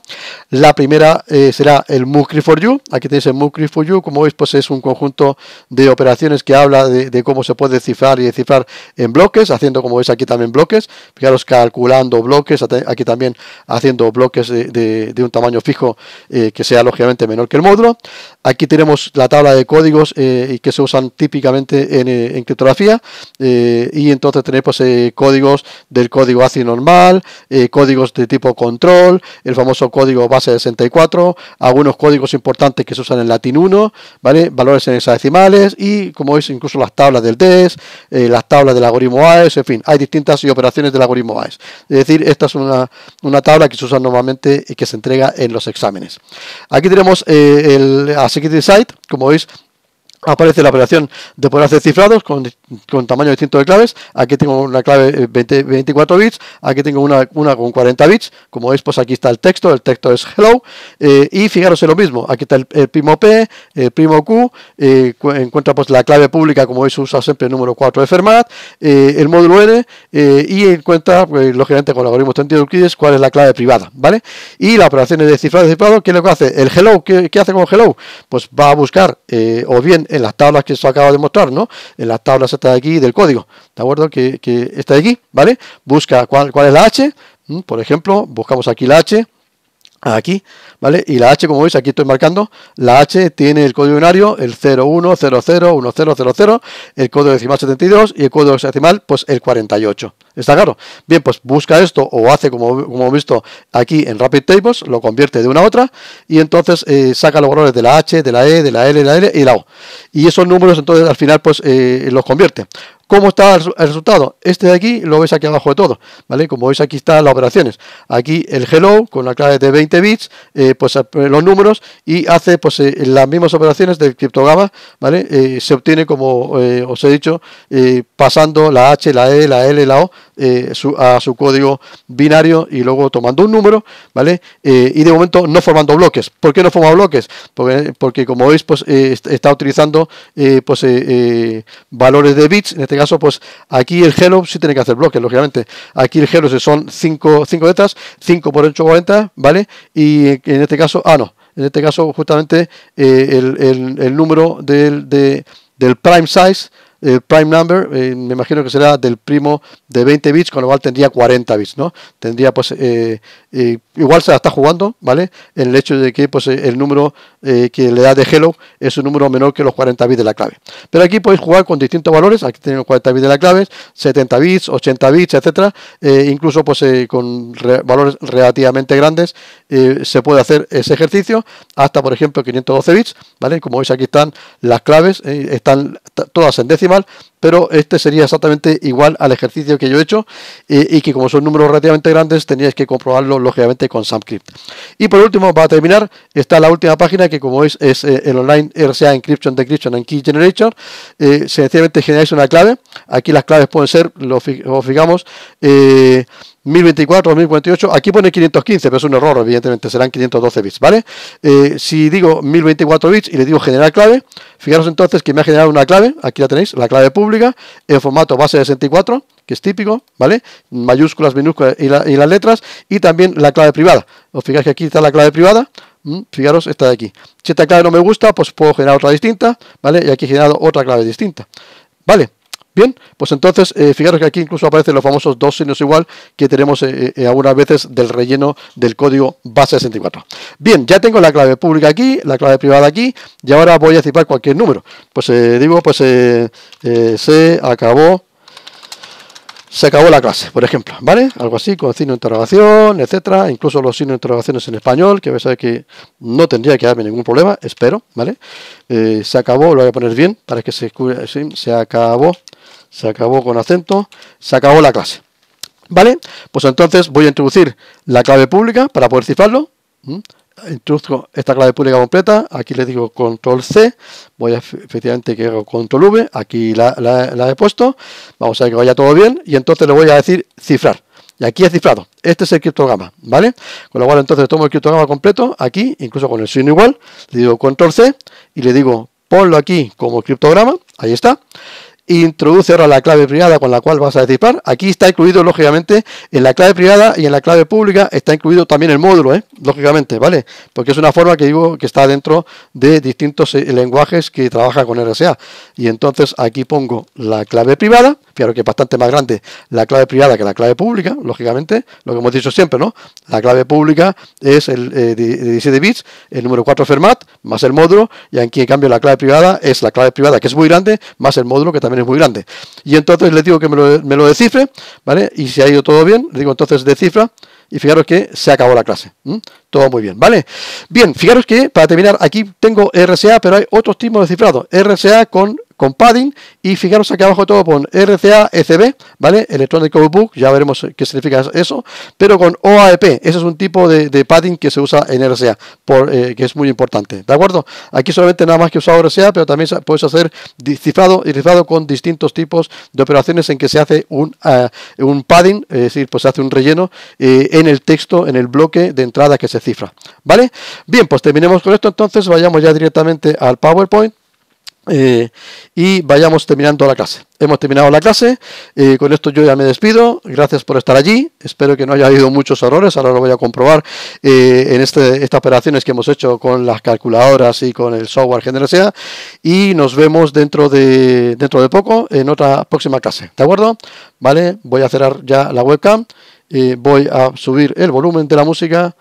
La primera eh, será el Mucri for You. Aquí tenéis el Mucri for You. Como veis, pues es un conjunto de operaciones que habla de, cómo se puede cifrar y descifrar en bloques, haciendo como veis aquí también bloques. Fijaros, calculando bloques, aquí también haciendo bloques de, un tamaño fijo eh, que sea lógicamente menor que el módulo. Aquí tenemos la tabla de códigos eh, que se usan típicamente en, eh, criptografía. y entonces tenemos pues, códigos del código ACI normal, códigos de tipo control, el famoso código base 64, algunos códigos importantes que se usan en latín 1, ¿vale? valores en hexadecimales y, como veis, incluso las tablas del DES, eh, las tablas del algoritmo AES, en fin, hay distintas operaciones del algoritmo AES. Es decir, esta es una, una tabla que se usa normalmente y que se entrega en los exámenes. Aquí tenemos eh, el de Site, como veis, aparece la operación de poder hacer cifrados con, con, tamaño distinto de claves. Aquí tengo una clave 20, eh, 24 bits, aquí tengo una, una, con 40 bits. Como veis, pues aquí está el texto, el texto es hello. Eh, y fijaros en lo mismo, aquí está el, primo P, el primo Q, eh, encuentra pues la clave pública, como veis, usa siempre el número 4 de Fermat, el módulo N, y encuentra, pues, lógicamente, con el algoritmo cuál es la clave privada, ¿vale? Y la operación de cifrado de cifrado, ¿qué es lo que hace? El hello, ¿qué, qué hace con hello? Pues va a buscar, o bien en las tablas que eso acaba de mostrar, ¿no? En las tablas esta de aquí del código, ¿de acuerdo? Que, que esta de aquí, ¿vale? Busca cuál, cuál es la H, por ejemplo, buscamos aquí la H, aquí, ¿vale? Y la H, como veis, aquí estoy marcando, la H tiene el código binario, el 01001000, el código decimal 72 y el código decimal, pues el 48, ¿Está claro? Bien, pues busca esto o hace como, como hemos visto aquí en Rapid Tables, lo convierte de una a otra y entonces eh, saca los valores de la H, de la E, de la L, de la L y la O. Y esos números entonces al final pues eh, los convierte. ¿Cómo está el resultado? Este de aquí lo veis aquí abajo de todo, ¿vale? Como veis aquí están las operaciones. Aquí el hello con la clave de 20 bits, eh, pues los números y hace pues las mismas operaciones de criptogama ¿vale? se obtiene como os he dicho, pasando la H, la E, la L, la O eh, a su código binario y luego tomando un número, ¿vale? Eh, y de momento no formando bloques. ¿Por qué no forma bloques? Porque, porque como veis, pues eh, está utilizando pues, valores de bits. En este caso, pues aquí el hello sí tiene que hacer bloques, lógicamente. Aquí el hello son 5 letras, 5 por 8, 40, ¿vale? Y en este caso, ah, no. En este caso, justamente el, el, número del, del prime size el eh, prime number, eh, me imagino que será del primo de 20 bits, con lo cual tendría 40 bits, ¿no? Tendría pues, eh, igual se la está jugando, ¿vale? En el hecho de que pues el número eh, que le da de hello es un número menor que los 40 bits de la clave. Pero aquí podéis jugar con distintos valores, aquí tenemos 40 bits de la clave, 70 bits, 80 bits, etcétera, eh, incluso pues eh, con valores relativamente grandes se puede hacer ese ejercicio hasta por ejemplo 512 bits, ¿vale? Como veis aquí están las claves, están todas en decimal, pero este sería exactamente igual al ejercicio que yo he hecho y que como son números relativamente grandes teníais que comprobarlo lógicamente con SAMCrypt. Y por último, para terminar, está la última página que como veis es eh, el online RCA Encryption, Decryption and Key Generator eh, sencillamente generáis una clave. Aquí las claves pueden ser, lo, fijamos, 1024, eh, 1048, aquí pone 515, pero es un error, evidentemente, serán 512 bits, ¿vale? si digo 1024 bits y le digo generar clave, fijaros entonces que me ha generado una clave, aquí la tenéis, la clave pública, en formato base 64, que es típico, ¿vale? Mayúsculas, minúsculas y las letras, y también la clave privada. Os fijáis que aquí está la clave privada, Mm, fijaros, esta de aquí. Si esta clave no me gusta, pues puedo generar otra distinta, ¿vale? Y aquí he generado otra clave distinta. ¿Vale? Bien, pues entonces, eh, fijaros que aquí incluso aparecen los famosos dos signos igual que tenemos eh, eh, algunas veces del relleno del código base 64. Bien, ya tengo la clave pública aquí, la clave privada aquí, y ahora voy a cifrar cualquier número. Pues digo, pues se acabó se acabó la clase, por ejemplo, ¿vale? Algo así, con signo de interrogación, etcétera, incluso los signos de interrogaciones en español, que vais a ver que no tendría que darme ningún problema, espero, ¿vale? Eh, se acabó, lo voy a poner bien para que se se acabó, se acabó con acento, se acabó la clase, ¿vale? Pues entonces voy a introducir la clave pública para poder cifrarlo, introduzco esta clave pública completa, aquí le digo control C, voy a efectivamente que hago control V, aquí la, he puesto, vamos a ver que vaya todo bien, y entonces le voy a decir cifrar. Y aquí es cifrado, este es el criptograma, ¿vale? Con lo cual entonces tomo el criptograma completo, aquí, incluso con el signo igual, le digo control C, y le digo ponlo aquí como criptograma, ahí está, introduce ahora la clave privada con la cual vas a destripar. Aquí está incluido, lógicamente, en la clave privada y en la clave pública está incluido también el módulo, ¿eh? lógicamente, ¿vale? Porque es una forma que digo que está dentro de distintos eh, lenguajes que trabaja con RSA. Y entonces aquí pongo la clave privada claro que es bastante más grande la clave privada que la clave pública, lógicamente, lo que hemos dicho siempre, ¿no? La clave pública es el eh, de 17 bits, el número 4 Fermat, más el módulo, y aquí en cambio la clave privada es la clave privada que es muy grande, más el módulo que también es muy grande. Y entonces le digo que me lo, descifre, ¿vale? Y si ha ido todo bien, le digo entonces descifra, y fijaros que se acabó la clase todo muy bien, ¿vale? Bien, fijaros que para terminar, aquí tengo RSA, pero hay otros tipos de cifrado. RSA con, con padding y fijaros aquí abajo todo con RCA ECB, ¿vale? Electronic Book, ya veremos qué significa eso, pero con OAEP, ese es un tipo de, padding que se usa en RSA por, eh, que es muy importante, ¿de acuerdo? Aquí solamente nada más que usado RSA, pero también puedes hacer cifrado y cifrado con distintos tipos de operaciones en que se hace un, ah, padding, es decir, pues se hace un relleno eh, en el texto, en el bloque de entrada que se cifra ¿Vale? Bien, pues terminemos con esto entonces, vayamos ya directamente al PowerPoint. Eh, y vayamos terminando la clase. Hemos terminado la clase, eh, con esto yo ya me despido, gracias por estar allí, espero que no haya habido muchos errores, ahora lo voy a comprobar eh, en este, estas operaciones que hemos hecho con las calculadoras y con el software general sea, y nos vemos dentro de, dentro de poco en otra próxima clase, ¿de acuerdo? Vale, voy a cerrar ya la webcam, voy a subir el volumen de la música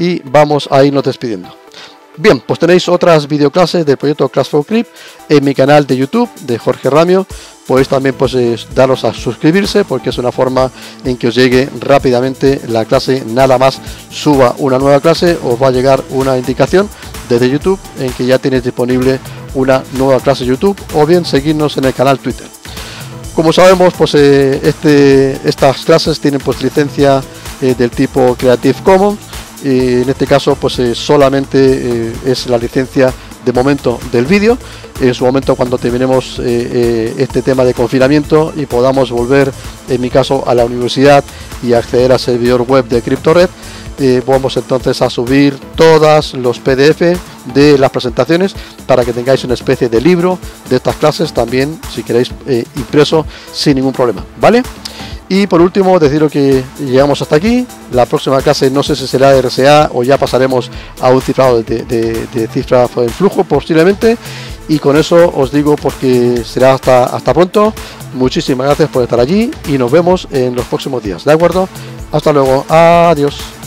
y vamos a irnos despidiendo. Bien, pues tenéis otras videoclases del proyecto Class Clip en mi canal de YouTube de Jorge Ramio. Podéis también pues, daros a suscribirse porque es una forma en que os llegue rápidamente la clase. Nada más suba una nueva clase, os va a llegar una indicación desde YouTube en que ya tenéis disponible una nueva clase YouTube o bien seguirnos en el canal Twitter. Como sabemos, pues eh, este, estas clases tienen pues licencia eh, del tipo Creative Commons eh, en este caso pues eh, solamente eh, es la licencia de momento del vídeo en su momento cuando terminemos este tema de confinamiento y podamos volver en mi caso a la universidad y acceder al servidor web de CryptoRed vamos entonces a subir todos los PDF de las presentaciones para que tengáis una especie de libro de estas clases también si queréis impreso sin ningún problema vale y por último, deciros que llegamos hasta aquí. La próxima clase no sé si será RSA o ya pasaremos a un cifrado de, cifras de flujo posiblemente. Y con eso os digo porque será hasta, hasta pronto. Muchísimas gracias por estar allí y nos vemos en los próximos días. ¿De acuerdo? Hasta luego. Adiós.